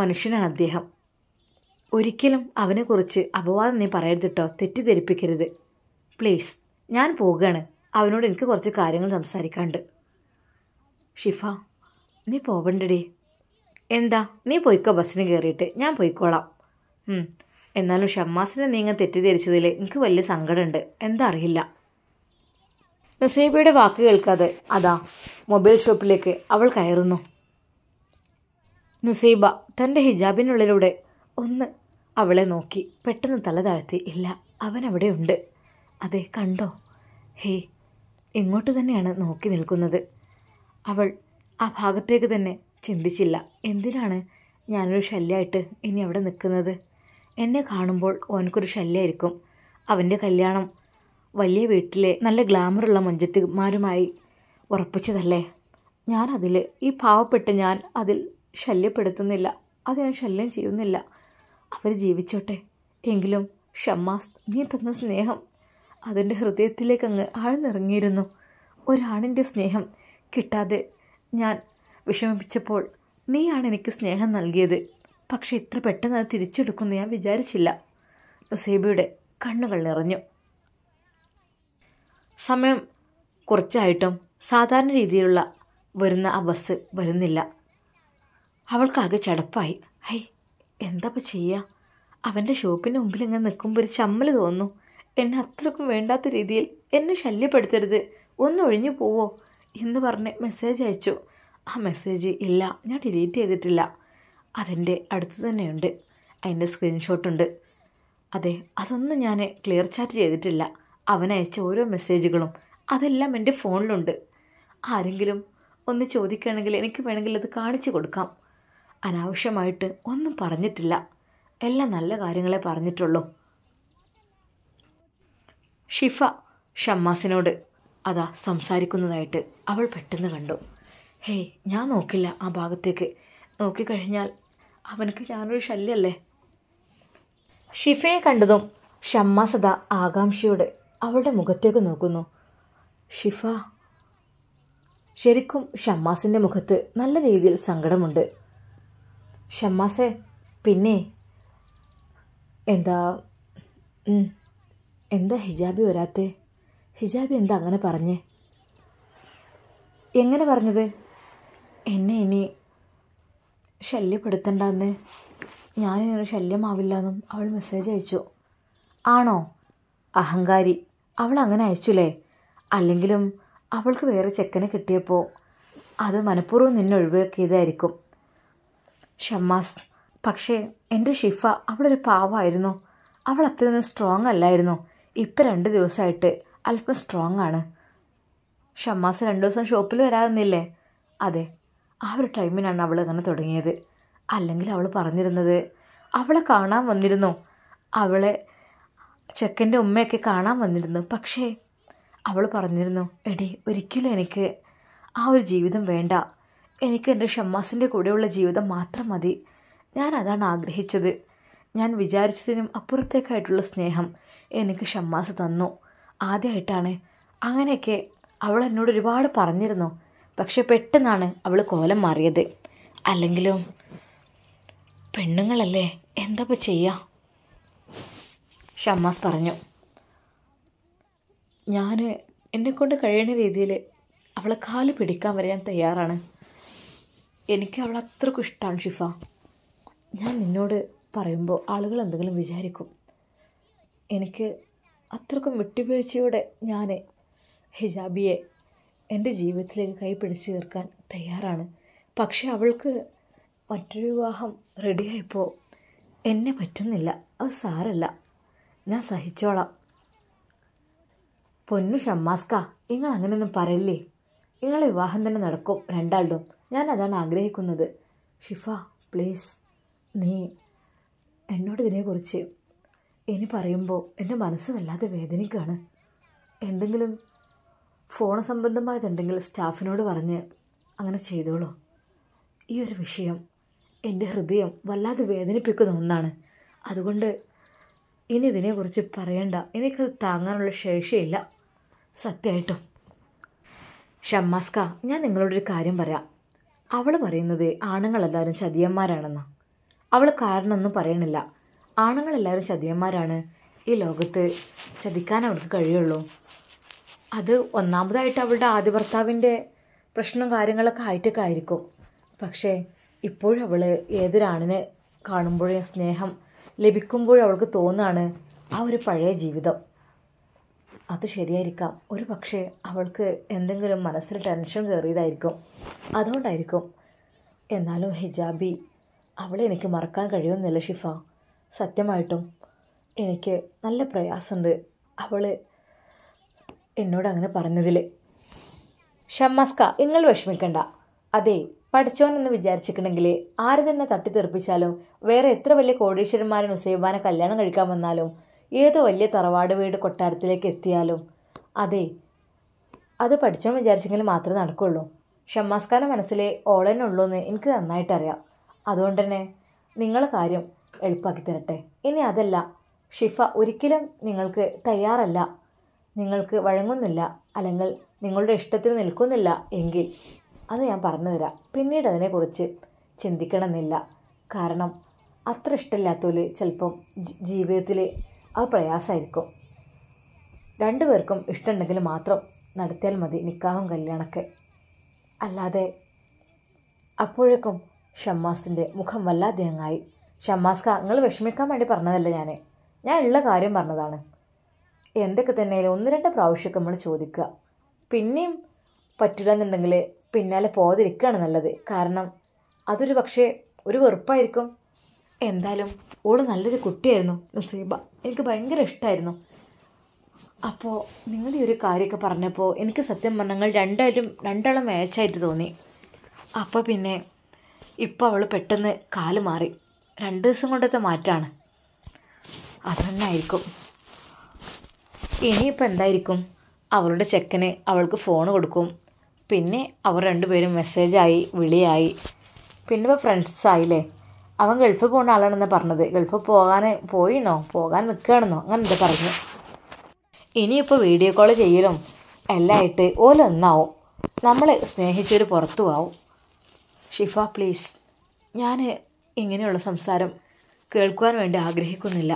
മനുഷ്യനാണ് അദ്ദേഹം ഒരിക്കലും അവനെക്കുറിച്ച് അപവാദം നീ പറയരുത് കേട്ടോ തെറ്റിദ്ധരിപ്പിക്കരുത് പ്ലീസ് ഞാൻ പോവുകയാണ് അവനോട് എനിക്ക് കുറച്ച് കാര്യങ്ങൾ സംസാരിക്കാണ്ട് ഷിഫ നീ പോവണ്ടടി എന്താ നീ പോയിക്കോ ബസ്സിന് കയറിയിട്ട് ഞാൻ പോയിക്കോളാം എന്നാലും ഷമ്മാസിനെ നീങ്ങ തെറ്റിദ്ധരിച്ചതിൽ എനിക്ക് വലിയ സങ്കടമുണ്ട് എന്താ അറിയില്ല നസീബയുടെ വാക്ക് കേൾക്കാതെ അതാ മൊബൈൽ ഷോപ്പിലേക്ക് അവൾ കയറുന്നു നുസൈബ തൻ്റെ ഹിജാബിനുള്ളിലൂടെ ഒന്ന് അവളെ നോക്കി പെട്ടെന്ന് തല താഴ്ത്തി ഇല്ല അവൻ അവിടെ ഉണ്ട് അതെ കണ്ടോ ഹേ ഇങ്ങോട്ട് തന്നെയാണ് നോക്കി നിൽക്കുന്നത് അവൾ ആ ഭാഗത്തേക്ക് തന്നെ ചിന്തിച്ചില്ല എന്തിനാണ് ഞാനൊരു ശല്യമായിട്ട് ഇനി അവിടെ നിൽക്കുന്നത് എന്നെ കാണുമ്പോൾ ഓനക്കൊരു ശല്യമായിരിക്കും അവൻ്റെ കല്യാണം വലിയ വീട്ടിലെ നല്ല ഗ്ലാമറുള്ള മൊഞ്ചത്തിമാരുമായി ഉറപ്പിച്ചതല്ലേ ഞാനതിൽ ഈ പാവപ്പെട്ട് ഞാൻ അതിൽ ശല്യപ്പെടുത്തുന്നില്ല അത് ഞാൻ ശല്യം ചെയ്യുന്നില്ല അവർ ജീവിച്ചോട്ടെ എങ്കിലും ഷമ്മാസ് നീ തന്ന സ്നേഹം അതിൻ്റെ ഹൃദയത്തിലേക്ക് അങ്ങ് ആഴ്ന്നിറങ്ങിയിരുന്നു ഒരാണിൻ്റെ സ്നേഹം കിട്ടാതെ ഞാൻ വിഷമിപ്പിച്ചപ്പോൾ നീയാണ് എനിക്ക് സ്നേഹം നൽകിയത് പക്ഷെ ഇത്ര പെട്ടെന്ന് അത് തിരിച്ചെടുക്കുമെന്ന് ഞാൻ വിചാരിച്ചില്ല നുസൈബയുടെ കണ്ണുകൾ നിറഞ്ഞു സമയം കുറച്ചായിട്ടും സാധാരണ രീതിയിലുള്ള വരുന്ന ആ ബസ് വരുന്നില്ല അവൾക്കാകെ ചടപ്പായി ഐ എന്താപ്പോൾ ചെയ്യുക അവൻ്റെ ഷോപ്പിൻ്റെ മുമ്പിൽ ഇങ്ങനെ നിൽക്കുമ്പോൾ ഒരു ചമ്മൽ തോന്നുന്നു എന്നെ അത്രക്കും വേണ്ടാത്ത രീതിയിൽ എന്നെ ശല്യപ്പെടുത്തരുത് ഒന്ന് ഒഴിഞ്ഞു പോവോ എന്ന് പറഞ്ഞ് മെസ്സേജ് അയച്ചു ആ മെസ്സേജ് ഇല്ല ഞാൻ ഡിലീറ്റ് ചെയ്തിട്ടില്ല അതിൻ്റെ അടുത്ത് തന്നെയുണ്ട് അതിൻ്റെ സ്ക്രീൻഷോട്ടുണ്ട് അതെ അതൊന്നും ഞാൻ ക്ലിയർ ചാറ്റ് ചെയ്തിട്ടില്ല അവനയച്ച ഓരോ മെസ്സേജുകളും അതെല്ലാം എൻ്റെ ഫോണിലുണ്ട് ആരെങ്കിലും ഒന്ന് ചോദിക്കുകയാണെങ്കിൽ എനിക്ക് വേണമെങ്കിൽ അത് കാണിച്ചു കൊടുക്കാം അനാവശ്യമായിട്ട് ഒന്നും പറഞ്ഞിട്ടില്ല എല്ലാം നല്ല കാര്യങ്ങളെ പറഞ്ഞിട്ടുള്ളൂ ഷിഫ ഷമ്മാസിനോട് അതാ സംസാരിക്കുന്നതായിട്ട് അവൾ പെട്ടെന്ന് കണ്ടു ഹേയ് ഞാൻ നോക്കില്ല ആ ഭാഗത്തേക്ക് നോക്കിക്കഴിഞ്ഞാൽ അവനക്ക് ഞാനൊരു ശല്യമല്ലേ ഷിഫയെ കണ്ടതും ഷമ്മ സദ ആകാംക്ഷയോട് അവളുടെ മുഖത്തേക്ക് നോക്കുന്നു ഷിഫ ശരിക്കും ഷമ്മാസിൻ്റെ മുഖത്ത് നല്ല രീതിയിൽ സങ്കടമുണ്ട് ഷമ്മാസെ പിന്നെ എന്താ എന്താ ഹിജാബി വരാത്തേ ഹിജാബി എന്താ അങ്ങനെ പറഞ്ഞേ എങ്ങനെ പറഞ്ഞത് എന്നെ ഇനി ശല്യപ്പെടുത്തണ്ടെന്ന് ശല്യമാവില്ല എന്നും അവൾ മെസ്സേജ് അയച്ചു ആണോ അഹങ്കാരി അവൾ അങ്ങനെ അയച്ചുലേ അല്ലെങ്കിലും അവൾക്ക് വേറെ ചെക്കനെ കിട്ടിയപ്പോൾ അത് മനഃപൂർവ്വം നിന്നെ ഒഴിവാക്കിയതായിരിക്കും ഷമ്മാസ് പക്ഷേ എൻ്റെ ഷിഫ അവളൊരു പാവമായിരുന്നു അവൾ അത്രയൊന്നും സ്ട്രോങ് അല്ലായിരുന്നു ഇപ്പം രണ്ട് ദിവസമായിട്ട് അല്പം സ്ട്രോങ് ആണ് ഷമ്മാസ് രണ്ട് ദിവസം ഷോപ്പിൽ വരാറുന്നില്ലേ അതെ ആ ഒരു ടൈമിനാണ് അവൾ അങ്ങനെ തുടങ്ങിയത് അല്ലെങ്കിൽ അവൾ പറഞ്ഞിരുന്നത് അവളെ കാണാൻ വന്നിരുന്നു അവളെ ചെക്കൻ്റെ ഉമ്മയൊക്കെ കാണാൻ വന്നിരുന്നു പക്ഷേ അവൾ പറഞ്ഞിരുന്നു എടി ഒരിക്കലും എനിക്ക് ആ ഒരു ജീവിതം വേണ്ട എനിക്ക് എൻ്റെ ഷമ്മാസിൻ്റെ കൂടെയുള്ള ജീവിതം മാത്രം മതി ഞാൻ അതാണ് ആഗ്രഹിച്ചത് ഞാൻ വിചാരിച്ചതിനും അപ്പുറത്തേക്കായിട്ടുള്ള സ്നേഹം എനിക്ക് ഷമ്മാസ് തന്നു ആദ്യമായിട്ടാണ് അങ്ങനെയൊക്കെ അവൾ എന്നോട് ഒരുപാട് പറഞ്ഞിരുന്നു പക്ഷെ പെട്ടെന്നാണ് അവൾ കോലം മാറിയത് അല്ലെങ്കിലും പെണ്ണുങ്ങളല്ലേ എന്താപ്പോൾ ചെയ്യാ ഷമ്മാസ് പറഞ്ഞു ഞാൻ എന്നെക്കൊണ്ട് കഴിയുന്ന രീതിയിൽ അവളെ കാല് പിടിക്കാൻ വരെ ഞാൻ തയ്യാറാണ് എനിക്ക് അവളെ അത്രക്കും ഇഷ്ടമാണ് ഷിഫ ഞാൻ നിന്നോട് പറയുമ്പോൾ ആളുകൾ എന്തെങ്കിലും വിചാരിക്കും എനിക്ക് അത്രക്കും വിട്ടുവീഴ്ചയോടെ ഞാൻ ഹിജാബിയെ എൻ്റെ ജീവിതത്തിലേക്ക് കൈ പിടിച്ച് ചേർക്കാൻ തയ്യാറാണ് പക്ഷേ അവൾക്ക് മറ്റൊരു വിവാഹം റെഡിയായപ്പോൾ എന്നെ പറ്റുന്നില്ല അത് സാരല്ല ഞാൻ സഹിച്ചോളാം പൊന്നു ഷമ്മാസ്ക നിങ്ങൾ അങ്ങനെയൊന്നും പറയല്ലേ നിങ്ങളെ വിവാഹം തന്നെ നടക്കും രണ്ടാളും ഞാൻ അതാണ് ആഗ്രഹിക്കുന്നത് ഷിഫ പ്ലീസ് നീ എന്നോട് ഇതിനെക്കുറിച്ച് ഇനി പറയുമ്പോൾ എൻ്റെ മനസ്സ് വല്ലാതെ വേദനിക്കുകയാണ് എന്തെങ്കിലും ഫോൺ സംബന്ധമായതുണ്ടെങ്കിൽ സ്റ്റാഫിനോട് പറഞ്ഞ് അങ്ങനെ ചെയ്തോളൂ ഈ ഒരു വിഷയം എൻ്റെ ഹൃദയം വല്ലാതെ വേദനിപ്പിക്കുന്ന ഒന്നാണ് അതുകൊണ്ട് ഇനി ഇതിനെക്കുറിച്ച് പറയണ്ട എനിക്ക് താങ്ങാനുള്ള ശേഷിയില്ല സത്യമായിട്ടും ഷമ്മാസ്ക ഞാൻ നിങ്ങളോടൊരു കാര്യം പറയാം അവൾ പറയുന്നത് ആണുങ്ങളെല്ലാവരും ചതിയന്മാരാണെന്ന് അവൾ കാരണമൊന്നും പറയണില്ല ആണുങ്ങളെല്ലാവരും ചതിയന്മാരാണ് ഈ ലോകത്ത് ചതിക്കാൻ അവൾക്ക് കഴിയുള്ളൂ അത് ഒന്നാമതായിട്ട് അവളുടെ ആദ്യ ഭർത്താവിൻ്റെ പ്രശ്നം കാര്യങ്ങളൊക്കെ ആയിട്ടൊക്കെ ആയിരിക്കും പക്ഷേ ഇപ്പോഴവൾ ഏതൊരാണിനെ കാണുമ്പോഴും സ്നേഹം ലഭിക്കുമ്പോഴും അവൾക്ക് തോന്നുകയാണ് ആ ഒരു പഴയ ജീവിതം അത് ശരിയായിരിക്കാം ഒരു പക്ഷേ അവൾക്ക് എന്തെങ്കിലും മനസ്സിൽ ടെൻഷൻ കയറിയതായിരിക്കും അതുകൊണ്ടായിരിക്കും എന്നാലും ഹിജാബി അവളെ എനിക്ക് മറക്കാൻ കഴിയുമെന്നില്ല ഷിഫ സത്യമായിട്ടും എനിക്ക് നല്ല പ്രയാസമുണ്ട് അവൾ എന്നോട് അങ്ങനെ പറഞ്ഞതിൽ ഷമ്മസ്ക നിങ്ങൾ വിഷമിക്കണ്ട അതെ പഠിച്ചോനെന്ന് എന്ന് വിചാരിച്ചിട്ടുണ്ടെങ്കിൽ ആര് തന്നെ തട്ടിത്തെറിപ്പിച്ചാലും വേറെ എത്ര വലിയ കോടീശ്വരന്മാരും ഉസൈബാനെ കല്യാണം കഴിക്കാൻ വന്നാലും ഏതോ വലിയ തറവാട് വീട് കൊട്ടാരത്തിലേക്ക് എത്തിയാലും അതെ അത് പഠിച്ചോൻ വിചാരിച്ചെങ്കിൽ മാത്രമേ നടക്കുള്ളൂ ഷമ്മാസ്കാരൻ മനസ്സിലെ ഓളനെ ഉള്ളൂ എന്ന് എനിക്ക് നന്നായിട്ടറിയാം അതുകൊണ്ട് തന്നെ നിങ്ങളെ കാര്യം എളുപ്പാക്കി തരട്ടെ ഇനി അതല്ല ഷിഫ ഒരിക്കലും നിങ്ങൾക്ക് തയ്യാറല്ല നിങ്ങൾക്ക് വഴങ്ങുന്നില്ല അല്ലെങ്കിൽ നിങ്ങളുടെ ഇഷ്ടത്തിന് നിൽക്കുന്നില്ല എങ്കിൽ അത് ഞാൻ പറഞ്ഞു തരാം പിന്നീട് അതിനെക്കുറിച്ച് ചിന്തിക്കണമെന്നില്ല കാരണം അത്ര ഇഷ്ടമില്ലാത്തവർ ചിലപ്പം ജീവിതത്തിൽ അത് പ്രയാസമായിരിക്കും രണ്ടുപേർക്കും ഇഷ്ടമുണ്ടെങ്കിൽ മാത്രം നടത്തിയാൽ മതി നിക്കാഹും കല്യാണമൊക്കെ അല്ലാതെ അപ്പോഴേക്കും ഷമ്മാസിൻ്റെ മുഖം വല്ലാതെ അങ്ങായി ഷമ്മാസ് നിങ്ങൾ വിഷമിക്കാൻ വേണ്ടി പറഞ്ഞതല്ല ഞാൻ ഞാൻ ഉള്ള കാര്യം പറഞ്ഞതാണ് എന്തൊക്കെ തന്നെ ഒന്ന് രണ്ട് പ്രാവശ്യമൊക്കെ നമ്മൾ ചോദിക്കുക പിന്നെയും പറ്റില്ല എന്നുണ്ടെങ്കിൽ പിന്നാലെ പോകാതിരിക്കുകയാണ് നല്ലത് കാരണം അതൊരു പക്ഷേ ഒരു വെറുപ്പായിരിക്കും എന്തായാലും ഓട് നല്ലൊരു കുട്ടിയായിരുന്നു നുസീബ എനിക്ക് ഭയങ്കര ഇഷ്ടമായിരുന്നു അപ്പോൾ നിങ്ങൾ ഈ ഒരു കാര്യമൊക്കെ പറഞ്ഞപ്പോൾ എനിക്ക് സത്യം പറഞ്ഞങ്ങൾ രണ്ടായാലും രണ്ടാളും മാച്ചായിട്ട് തോന്നി അപ്പോൾ പിന്നെ ഇപ്പോൾ അവൾ പെട്ടെന്ന് കാല് മാറി രണ്ട് ദിവസം കൊണ്ടത്തെ മാറ്റാണ് അതന്നെ ആയിരിക്കും ഇനിയിപ്പോൾ എന്തായിരിക്കും അവളുടെ ചെക്കന് അവൾക്ക് ഫോൺ കൊടുക്കും പിന്നെ അവർ രണ്ടുപേരും മെസ്സേജായി വിളിയായി പിന്നെ ഇപ്പോൾ ഫ്രണ്ട്സായില്ലേ അവൻ ഗൾഫിൽ പോകുന്ന ആളാണെന്ന് പറഞ്ഞത് ഗൾഫിൽ പോകാൻ പോയിന്നോ പോകാൻ നിൽക്കുകയാണെന്നോ അങ്ങനെ എന്താ പറഞ്ഞു ഇനിയിപ്പോൾ വീഡിയോ കോൾ ചെയ്യലും എല്ലായിട്ട് ഓലൊന്നാവും നമ്മൾ സ്നേഹിച്ചൊരു പുറത്തു ആവും ഷിഫ പ്ലീസ് ഞാൻ ഇങ്ങനെയുള്ള സംസാരം കേൾക്കുവാൻ വേണ്ടി ആഗ്രഹിക്കുന്നില്ല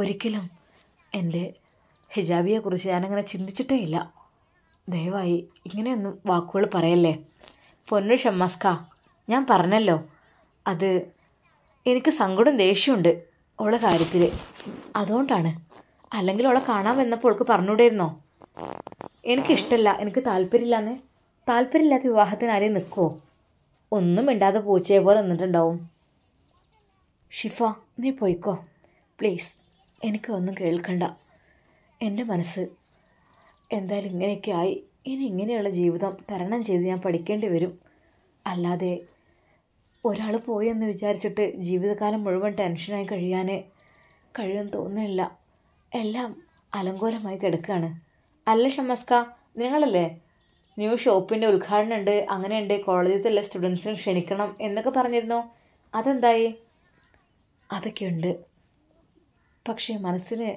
ഒരിക്കലും എൻ്റെ ഹിജാബിയെക്കുറിച്ച് ഞാനങ്ങനെ ചിന്തിച്ചിട്ടേ ഇല്ല ദയവായി ഇങ്ങനെയൊന്നും വാക്കുകൾ പറയല്ലേ പൊന്നു ഷമ്മസ്ക ഞാൻ പറഞ്ഞല്ലോ അത് എനിക്ക് സങ്കടം ദേഷ്യമുണ്ട് ഓളെ കാര്യത്തിൽ അതുകൊണ്ടാണ് അല്ലെങ്കിൽ ഓളെ കാണാൻ വന്നപ്പോൾ അവൾക്ക് പറഞ്ഞുകൂടായിരുന്നോ എനിക്കിഷ്ടമല്ല എനിക്ക് താല്പര്യമില്ലാന്ന് താല്പര്യമില്ലാത്ത വിവാഹത്തിന് ആരെയും നിൽക്കുമോ ഒന്നും മിണ്ടാതെ പോച്ചയെ പോലെ നിന്നിട്ടുണ്ടാവും ഷിഫ നീ പോയിക്കോ പ്ലീസ് എനിക്ക് ഒന്നും കേൾക്കണ്ട എൻ്റെ മനസ്സ് എന്തായാലും ഇങ്ങനെയൊക്കെ ആയി ഇനി ഇങ്ങനെയുള്ള ജീവിതം തരണം ചെയ്ത് ഞാൻ പഠിക്കേണ്ടി വരും അല്ലാതെ ഒരാൾ പോയി എന്ന് വിചാരിച്ചിട്ട് ജീവിതകാലം മുഴുവൻ ടെൻഷനായി കഴിയാൻ കഴിയുമെന്ന് തോന്നുന്നില്ല എല്ലാം അലങ്കോലമായി കിടക്കുകയാണ് അല്ല ഷമസ്ക നിങ്ങളല്ലേ ന്യൂ ഷോപ്പിൻ്റെ ഉദ്ഘാടനം ഉണ്ട് അങ്ങനെയുണ്ട് കോളേജിലത്തെ എല്ലാ സ്റ്റുഡൻസിനും ക്ഷണിക്കണം എന്നൊക്കെ പറഞ്ഞിരുന്നു അതെന്തായി അതൊക്കെയുണ്ട് പക്ഷേ മനസ്സിന്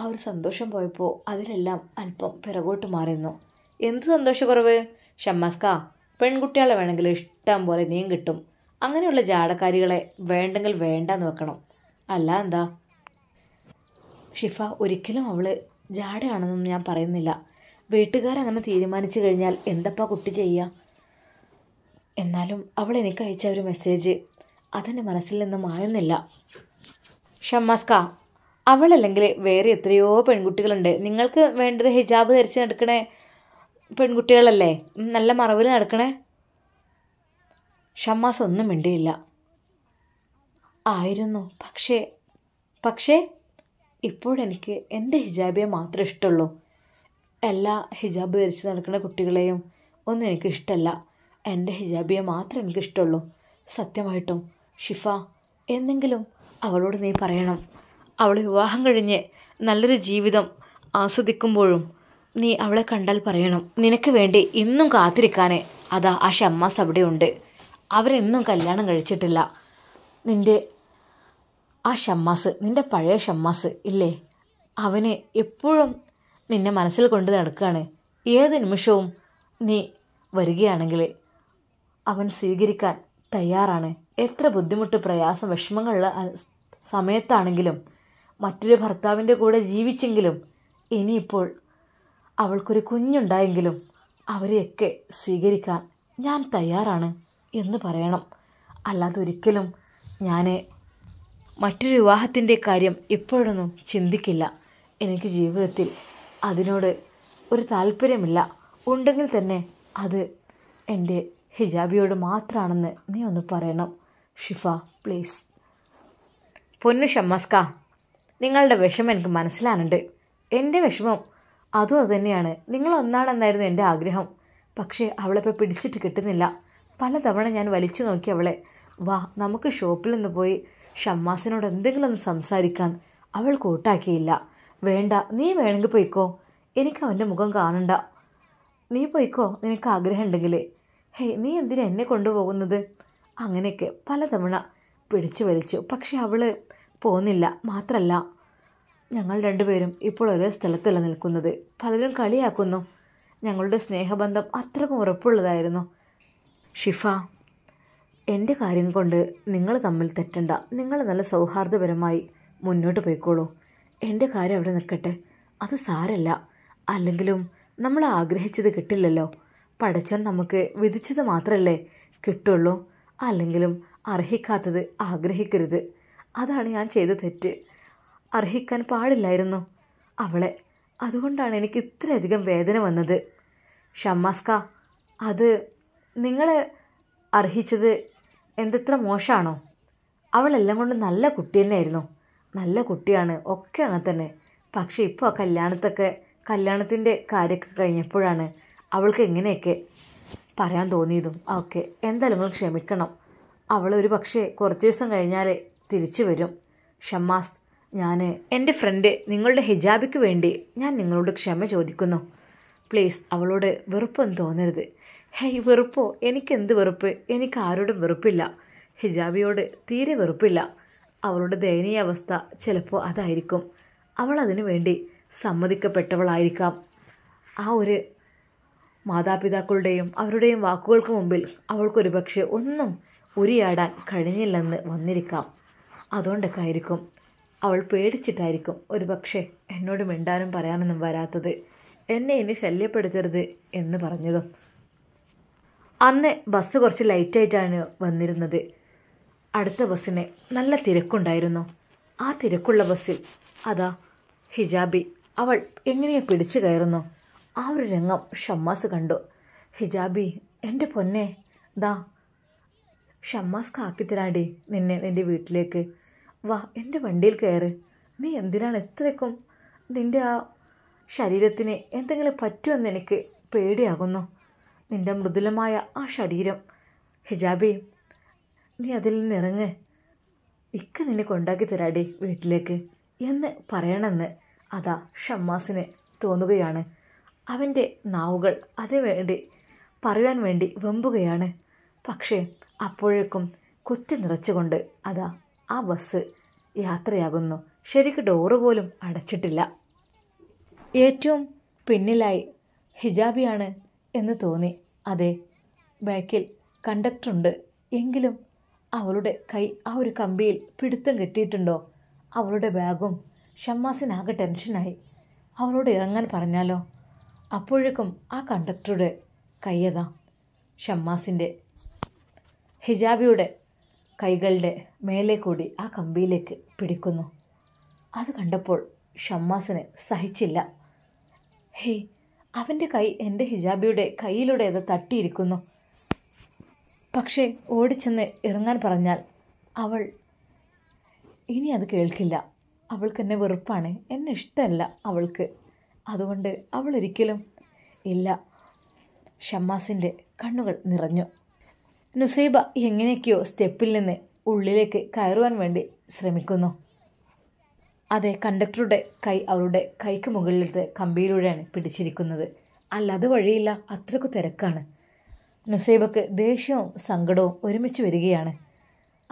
ആ ഒരു സന്തോഷം പോയപ്പോൾ അതിലെല്ലാം അല്പം പിറകോട്ട് മാറിയിരുന്നു എന്ത് സന്തോഷക്കുറവ് ഷമ്മാസ്ക പെൺകുട്ടികളെ വേണമെങ്കിൽ ഇഷ്ടം പോലെ നീയും കിട്ടും അങ്ങനെയുള്ള ജാടക്കാരികളെ വേണ്ടെങ്കിൽ വേണ്ടെന്ന് വെക്കണം അല്ല എന്താ ഷിഫ ഒരിക്കലും അവൾ ജാടയാണെന്നൊന്നും ഞാൻ പറയുന്നില്ല വീട്ടുകാരങ്ങനെ തീരുമാനിച്ചു കഴിഞ്ഞാൽ എന്തപ്പാ കുട്ടി ചെയ്യുക എന്നാലും അവൾ എനിക്ക് അയച്ച ഒരു മെസ്സേജ് അതെൻ്റെ മനസ്സിൽ നിന്ന് മായുന്നില്ല ഷമ്മാസ്ക അവളല്ലെങ്കിൽ വേറെ എത്രയോ പെൺകുട്ടികളുണ്ട് നിങ്ങൾക്ക് വേണ്ടത് ഹിജാബ് ധരിച്ച് നടക്കണേ പെൺകുട്ടികളല്ലേ നല്ല മറവിൽ നടക്കണേ ഷമ്മാസ് ഒന്നും മിണ്ടിയില്ല ആയിരുന്നു പക്ഷേ പക്ഷേ ഇപ്പോഴെനിക്ക് എൻ്റെ ഹിജാബിയെ മാത്രമേ ഇഷ്ടമുള്ളൂ എല്ലാ ഹിജാബ് ധരിച്ച് നടക്കുന്ന കുട്ടികളെയും ഒന്നും എനിക്ക് ഇഷ്ടമല്ല എൻ്റെ ഹിജാബിയെ മാത്രം എനിക്ക് ഇഷ്ടമുള്ളൂ സത്യമായിട്ടും ഷിഫ എന്തെങ്കിലും അവളോട് നീ പറയണം അവളെ വിവാഹം കഴിഞ്ഞ് നല്ലൊരു ജീവിതം ആസ്വദിക്കുമ്പോഴും നീ അവളെ കണ്ടാൽ പറയണം നിനക്ക് വേണ്ടി ഇന്നും കാത്തിരിക്കാനേ അതാ ആ ഷമ്മാസ് അവിടെയുണ്ട് അവരെന്നും കല്യാണം കഴിച്ചിട്ടില്ല നിൻ്റെ ആ ഷമ്മാസ് നിൻ്റെ പഴയ ഷമ്മാസ് ഇല്ലേ അവന് എപ്പോഴും നിന്നെ മനസ്സിൽ കൊണ്ട് നടക്കുകയാണ് ഏത് നിമിഷവും നീ വരികയാണെങ്കിൽ അവൻ സ്വീകരിക്കാൻ തയ്യാറാണ് എത്ര ബുദ്ധിമുട്ട് പ്രയാസം വിഷമങ്ങളുള്ള സമയത്താണെങ്കിലും മറ്റൊരു ഭർത്താവിൻ്റെ കൂടെ ജീവിച്ചെങ്കിലും ഇനിയിപ്പോൾ അവൾക്കൊരു കുഞ്ഞുണ്ടായെങ്കിലും അവരെയൊക്കെ സ്വീകരിക്കാൻ ഞാൻ തയ്യാറാണ് എന്ന് പറയണം അല്ലാതെ ഒരിക്കലും ഞാൻ മറ്റൊരു വിവാഹത്തിൻ്റെ കാര്യം ഇപ്പോഴൊന്നും ചിന്തിക്കില്ല എനിക്ക് ജീവിതത്തിൽ അതിനോട് ഒരു താല്പര്യമില്ല ഉണ്ടെങ്കിൽ തന്നെ അത് എൻ്റെ ഹിജാബിയോട് മാത്രമാണെന്ന് നീ ഒന്ന് പറയണം ഷിഫ പ്ലീസ് പൊന്നു ഷമ്മസ്ക നിങ്ങളുടെ വിഷമം എനിക്ക് മനസ്സിലാകുന്നുണ്ട് എൻ്റെ വിഷമം അതും അതുതന്നെയാണ് നിങ്ങൾ ഒന്നാണെന്നായിരുന്നു എൻ്റെ ആഗ്രഹം പക്ഷേ അവളിപ്പോൾ പിടിച്ചിട്ട് കിട്ടുന്നില്ല പലതവണ ഞാൻ വലിച്ചു നോക്കി അവളെ വാ നമുക്ക് ഷോപ്പിൽ നിന്ന് പോയി ഷമ്മാസിനോട് എന്തെങ്കിലും ഒന്ന് സംസാരിക്കാൻ അവൾ കൂട്ടാക്കിയില്ല വേണ്ട നീ വേണമെങ്കിൽ പോയിക്കോ എനിക്ക് അവൻ്റെ മുഖം കാണണ്ട നീ പോയിക്കോ നിനക്ക് ആഗ്രഹം ഹേയ് നീ എന്തിനാ എന്നെ കൊണ്ടുപോകുന്നത് അങ്ങനെയൊക്കെ പലതവണ പിടിച്ചു വലിച്ചു പക്ഷെ അവൾ പോകുന്നില്ല മാത്രമല്ല ഞങ്ങൾ രണ്ടുപേരും ഇപ്പോൾ ഒരേ സ്ഥലത്തല്ല നിൽക്കുന്നത് പലരും കളിയാക്കുന്നു ഞങ്ങളുടെ സ്നേഹബന്ധം അത്രക്കും ഉറപ്പുള്ളതായിരുന്നു ഷിഫ എൻ്റെ കാര്യം കൊണ്ട് നിങ്ങൾ തമ്മിൽ തെറ്റണ്ട നിങ്ങൾ നല്ല സൗഹാർദ്ദപരമായി മുന്നോട്ട് പോയിക്കോളൂ എൻ്റെ കാര്യം അവിടെ നിൽക്കട്ടെ അത് സാരല്ല അല്ലെങ്കിലും നമ്മൾ ആഗ്രഹിച്ചത് കിട്ടില്ലല്ലോ പടച്ചോൻ നമുക്ക് വിധിച്ചത് മാത്രമല്ലേ കിട്ടുള്ളൂ അല്ലെങ്കിലും അർഹിക്കാത്തത് ആഗ്രഹിക്കരുത് അതാണ് ഞാൻ ചെയ്ത തെറ്റ് അർഹിക്കാൻ പാടില്ലായിരുന്നു അവളെ അതുകൊണ്ടാണ് എനിക്ക് ഇത്രയധികം വേദന വന്നത് ഷമ്മാസ്ക അത് നിങ്ങൾ അർഹിച്ചത് എന്തെത്ര മോശമാണോ അവളെല്ലാം കൊണ്ട് നല്ല കുട്ടി തന്നെയായിരുന്നു നല്ല കുട്ടിയാണ് ഒക്കെ അങ്ങനെ തന്നെ പക്ഷേ ഇപ്പോൾ ആ കല്യാണത്തൊക്കെ കല്യാണത്തിൻ്റെ കാര്യമൊക്കെ കഴിഞ്ഞപ്പോഴാണ് അവൾക്ക് എങ്ങനെയൊക്കെ പറയാൻ തോന്നിയതും ഓക്കെ എന്തായാലും നിങ്ങൾ ക്ഷമിക്കണം അവളൊരു പക്ഷേ കുറച്ച് ദിവസം കഴിഞ്ഞാൽ തിരിച്ചു വരും ഷമ്മാസ് ഞാൻ എൻ്റെ ഫ്രണ്ട് നിങ്ങളുടെ ഹിജാബിക്ക് വേണ്ടി ഞാൻ നിങ്ങളോട് ക്ഷമ ചോദിക്കുന്നു പ്ലീസ് അവളോട് വെറുപ്പം തോന്നരുത് ഹേയ് വെറുപ്പോ എനിക്കെന്ത് വെറുപ്പ് എനിക്ക് ആരോടും വെറുപ്പില്ല ഹിജാബിയോട് തീരെ വെറുപ്പില്ല അവളുടെ ദയനീയ അവസ്ഥ ചിലപ്പോൾ അതായിരിക്കും അവൾ അതിനു വേണ്ടി സമ്മതിക്കപ്പെട്ടവളായിരിക്കാം ആ ഒരു മാതാപിതാക്കളുടെയും അവരുടെയും വാക്കുകൾക്ക് മുമ്പിൽ അവൾക്കൊരു പക്ഷേ ഒന്നും ഉരിയാടാൻ കഴിഞ്ഞില്ലെന്ന് വന്നിരിക്കാം അതുകൊണ്ടൊക്കെ ആയിരിക്കും അവൾ പേടിച്ചിട്ടായിരിക്കും ഒരു പക്ഷേ എന്നോട് മിണ്ടാനും പറയാനൊന്നും വരാത്തത് എന്നെ ഇനി ശല്യപ്പെടുത്തരുത് എന്ന് പറഞ്ഞതും അന്ന് ബസ് കുറച്ച് ലൈറ്റായിട്ടാണ് വന്നിരുന്നത് അടുത്ത ബസ്സിന് നല്ല തിരക്കുണ്ടായിരുന്നു ആ തിരക്കുള്ള ബസ്സിൽ അതാ ഹിജാബി അവൾ എങ്ങനെയാ പിടിച്ചു കയറുന്നു ആ ഒരു രംഗം ഷമ്മാസ് കണ്ടു ഹിജാബി എൻ്റെ പൊന്നെ ദാ ഷമ്മാസ് കാക്കിത്തരാടി നിന്നെ നിൻ്റെ വീട്ടിലേക്ക് വാ എൻ്റെ വണ്ടിയിൽ കയറ് നീ എന്തിനാണ് എത്രക്കും നിൻ്റെ ആ ശരീരത്തിന് എന്തെങ്കിലും പറ്റുമെന്ന് എനിക്ക് പേടിയാകുന്നു നിൻ്റെ മൃദുലമായ ആ ശരീരം ഹിജാബി നീ അതിൽ നിന്നിറങ്ങ് ഇക്ക നിന്നെ കൊണ്ടാക്കി തരാടി വീട്ടിലേക്ക് എന്ന് പറയണമെന്ന് അതാ ഷമ്മാസിന് തോന്നുകയാണ് അവൻ്റെ നാവുകൾ അതിനുവേണ്ടി പറയാൻ വേണ്ടി വെമ്പുകയാണ് പക്ഷേ അപ്പോഴേക്കും കുത്തി നിറച്ചുകൊണ്ട് അതാ ആ ബസ് യാത്രയാകുന്നു ശരിക്ക് ഡോറ് പോലും അടച്ചിട്ടില്ല ഏറ്റവും പിന്നിലായി ഹിജാബിയാണ് എന്ന് തോന്നി അതെ ബാക്കിൽ കണ്ടക്ടറുണ്ട് എങ്കിലും അവളുടെ കൈ ആ ഒരു കമ്പിയിൽ പിടുത്തം കെട്ടിയിട്ടുണ്ടോ അവളുടെ ബാഗും ഷമ്മാസിനാകെ ടെൻഷനായി അവളോട് ഇറങ്ങാൻ പറഞ്ഞാലോ അപ്പോഴേക്കും ആ കണ്ടക്ടറുടെ കയ്യതാ ഷമ്മാസിൻ്റെ ഹിജാബിയുടെ കൈകളുടെ മേലെ കൂടി ആ കമ്പിയിലേക്ക് പിടിക്കുന്നു അത് കണ്ടപ്പോൾ ഷമ്മാസിന് സഹിച്ചില്ല ഹേ അവൻ്റെ കൈ എൻ്റെ ഹിജാബിയുടെ കയ്യിലൂടെ അത് തട്ടിയിരിക്കുന്നു പക്ഷേ ഓടിച്ചെന്ന് ഇറങ്ങാൻ പറഞ്ഞാൽ അവൾ ഇനി അത് കേൾക്കില്ല അവൾക്ക് എന്നെ വെറുപ്പാണ് എന്നെ ഇഷ്ടമല്ല അവൾക്ക് അതുകൊണ്ട് അവൾ ഒരിക്കലും ഇല്ല ഷമ്മാസിൻ്റെ കണ്ണുകൾ നിറഞ്ഞു നുസൈബ എങ്ങനെയൊക്കെയോ സ്റ്റെപ്പിൽ നിന്ന് ഉള്ളിലേക്ക് കയറുവാൻ വേണ്ടി ശ്രമിക്കുന്നു അതെ കണ്ടക്ടറുടെ കൈ അവളുടെ കൈക്ക് മുകളിലത്തെ കമ്പിയിലൂടെയാണ് പിടിച്ചിരിക്കുന്നത് അല്ല അത് വഴിയില്ല അത്രക്കു തിരക്കാണ് നുസൈബക്ക് ദേഷ്യവും സങ്കടവും ഒരുമിച്ച് വരികയാണ്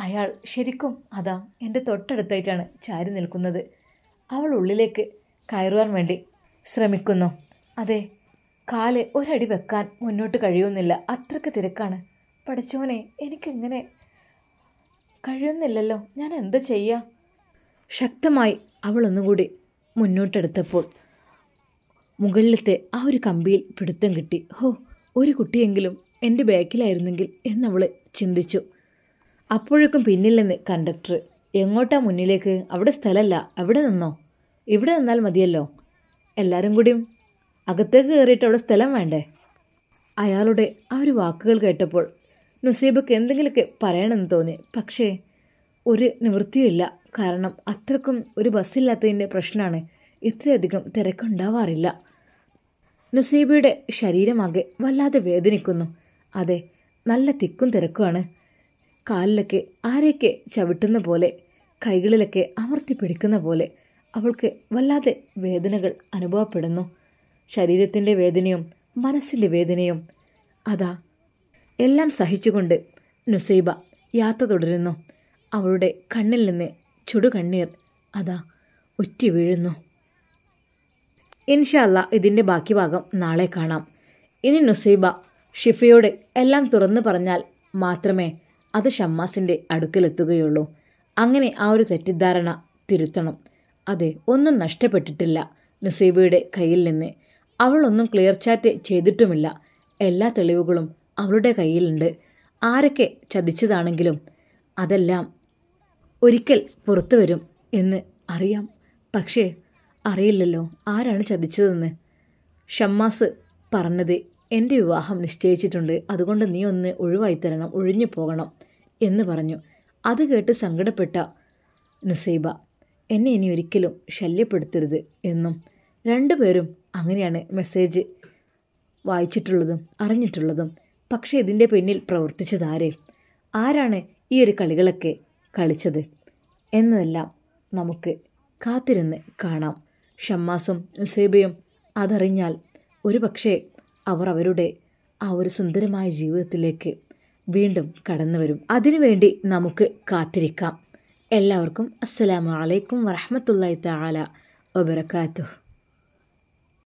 അയാൾ ശരിക്കും അതാ എൻ്റെ തൊട്ടടുത്തായിട്ടാണ് ചാരി നിൽക്കുന്നത് അവൾ ഉള്ളിലേക്ക് കയറുവാൻ വേണ്ടി ശ്രമിക്കുന്നു അതെ കാല് ഒരടി വെക്കാൻ മുന്നോട്ട് കഴിയുന്നില്ല അത്രക്ക് തിരക്കാണ് പഠിച്ചോനെ എനിക്കിങ്ങനെ കഴിയുന്നില്ലല്ലോ ഞാൻ എന്ത് ചെയ്യാം ശക്തമായി അവളൊന്നും കൂടി മുന്നോട്ടെടുത്തപ്പോൾ മുകളിലത്തെ ആ ഒരു കമ്പിയിൽ പിടുത്തം കിട്ടി ഹോ ഒരു കുട്ടിയെങ്കിലും എൻ്റെ ബാക്കിലായിരുന്നെങ്കിൽ എന്നവൾ ചിന്തിച്ചു അപ്പോഴേക്കും പിന്നിൽ നിന്ന് കണ്ടക്ടർ എങ്ങോട്ടാ മുന്നിലേക്ക് അവിടെ സ്ഥലമല്ല അവിടെ നിന്നോ ഇവിടെ നിന്നാൽ മതിയല്ലോ എല്ലാവരും കൂടിയും അകത്തേക്ക് കയറിയിട്ട് അവിടെ സ്ഥലം വേണ്ടേ അയാളുടെ ആ ഒരു വാക്കുകൾ കേട്ടപ്പോൾ നുസീബക്ക് എന്തെങ്കിലുമൊക്കെ പറയണമെന്ന് തോന്നി പക്ഷേ ഒരു നിവൃത്തിയില്ല കാരണം അത്രക്കും ഒരു ബസ്സില്ലാത്തതിൻ്റെ പ്രശ്നമാണ് ഇത്രയധികം തിരക്കുണ്ടാവാറില്ല നുസീബയുടെ ശരീരമാകെ വല്ലാതെ വേദനിക്കുന്നു അതെ നല്ല തിക്കും തിരക്കുമാണ് കാലിലൊക്കെ ആരെയൊക്കെ ചവിട്ടുന്ന പോലെ കൈകളിലൊക്കെ അമർത്തി പിടിക്കുന്ന പോലെ അവൾക്ക് വല്ലാതെ വേദനകൾ അനുഭവപ്പെടുന്നു ശരീരത്തിൻ്റെ വേദനയും മനസ്സിൻ്റെ വേദനയും അതാ എല്ലാം സഹിച്ചുകൊണ്ട് നുസൈബ യാത്ര തുടരുന്നു അവളുടെ കണ്ണിൽ നിന്ന് ചുടുകണ്ണീർ അതാ ഉറ്റി വീഴുന്നു ഇൻഷല്ല ഇതിൻ്റെ ബാക്കി ഭാഗം നാളെ കാണാം ഇനി നുസൈബ ഷിഫയോട് എല്ലാം തുറന്നു പറഞ്ഞാൽ മാത്രമേ അത് ഷമ്മാസിൻ്റെ അടുക്കലെത്തുകയുള്ളൂ അങ്ങനെ ആ ഒരു തെറ്റിദ്ധാരണ തിരുത്തണം അതെ ഒന്നും നഷ്ടപ്പെട്ടിട്ടില്ല നുസൈബയുടെ കയ്യിൽ നിന്ന് അവളൊന്നും ക്ലിയർ ചാറ്റ് ചെയ്തിട്ടുമില്ല എല്ലാ തെളിവുകളും അവളുടെ കയ്യിലുണ്ട് ആരൊക്കെ ചതിച്ചതാണെങ്കിലും അതെല്ലാം ഒരിക്കൽ പുറത്തു വരും എന്ന് അറിയാം പക്ഷേ അറിയില്ലല്ലോ ആരാണ് ചതിച്ചതെന്ന് ഷമ്മാസ് പറഞ്ഞത് എൻ്റെ വിവാഹം നിശ്ചയിച്ചിട്ടുണ്ട് അതുകൊണ്ട് നീ ഒന്ന് ഒഴിവായി തരണം ഒഴിഞ്ഞു പോകണം എന്ന് പറഞ്ഞു അത് കേട്ട് സങ്കടപ്പെട്ട നുസൈബ എന്നെ ഇനി ഒരിക്കലും ശല്യപ്പെടുത്തരുത് എന്നും രണ്ടുപേരും അങ്ങനെയാണ് മെസ്സേജ് വായിച്ചിട്ടുള്ളതും അറിഞ്ഞിട്ടുള്ളതും പക്ഷേ ഇതിൻ്റെ പിന്നിൽ പ്രവർത്തിച്ചതാര് ആരാണ് ഈ ഒരു കളികളൊക്കെ കളിച്ചത് എന്നതെല്ലാം നമുക്ക് കാത്തിരുന്ന് കാണാം ഷമ്മാസും നുസേബയും അതറിഞ്ഞാൽ പക്ഷേ അവർ അവരുടെ ആ ഒരു സുന്ദരമായ ജീവിതത്തിലേക്ക് വീണ്ടും കടന്നു വരും അതിനുവേണ്ടി നമുക്ക് കാത്തിരിക്കാം എല്ലാവർക്കും അസ്സലാമലൈക്കും വറഹമത്തല്ലാ താല വബർക്കാത്തു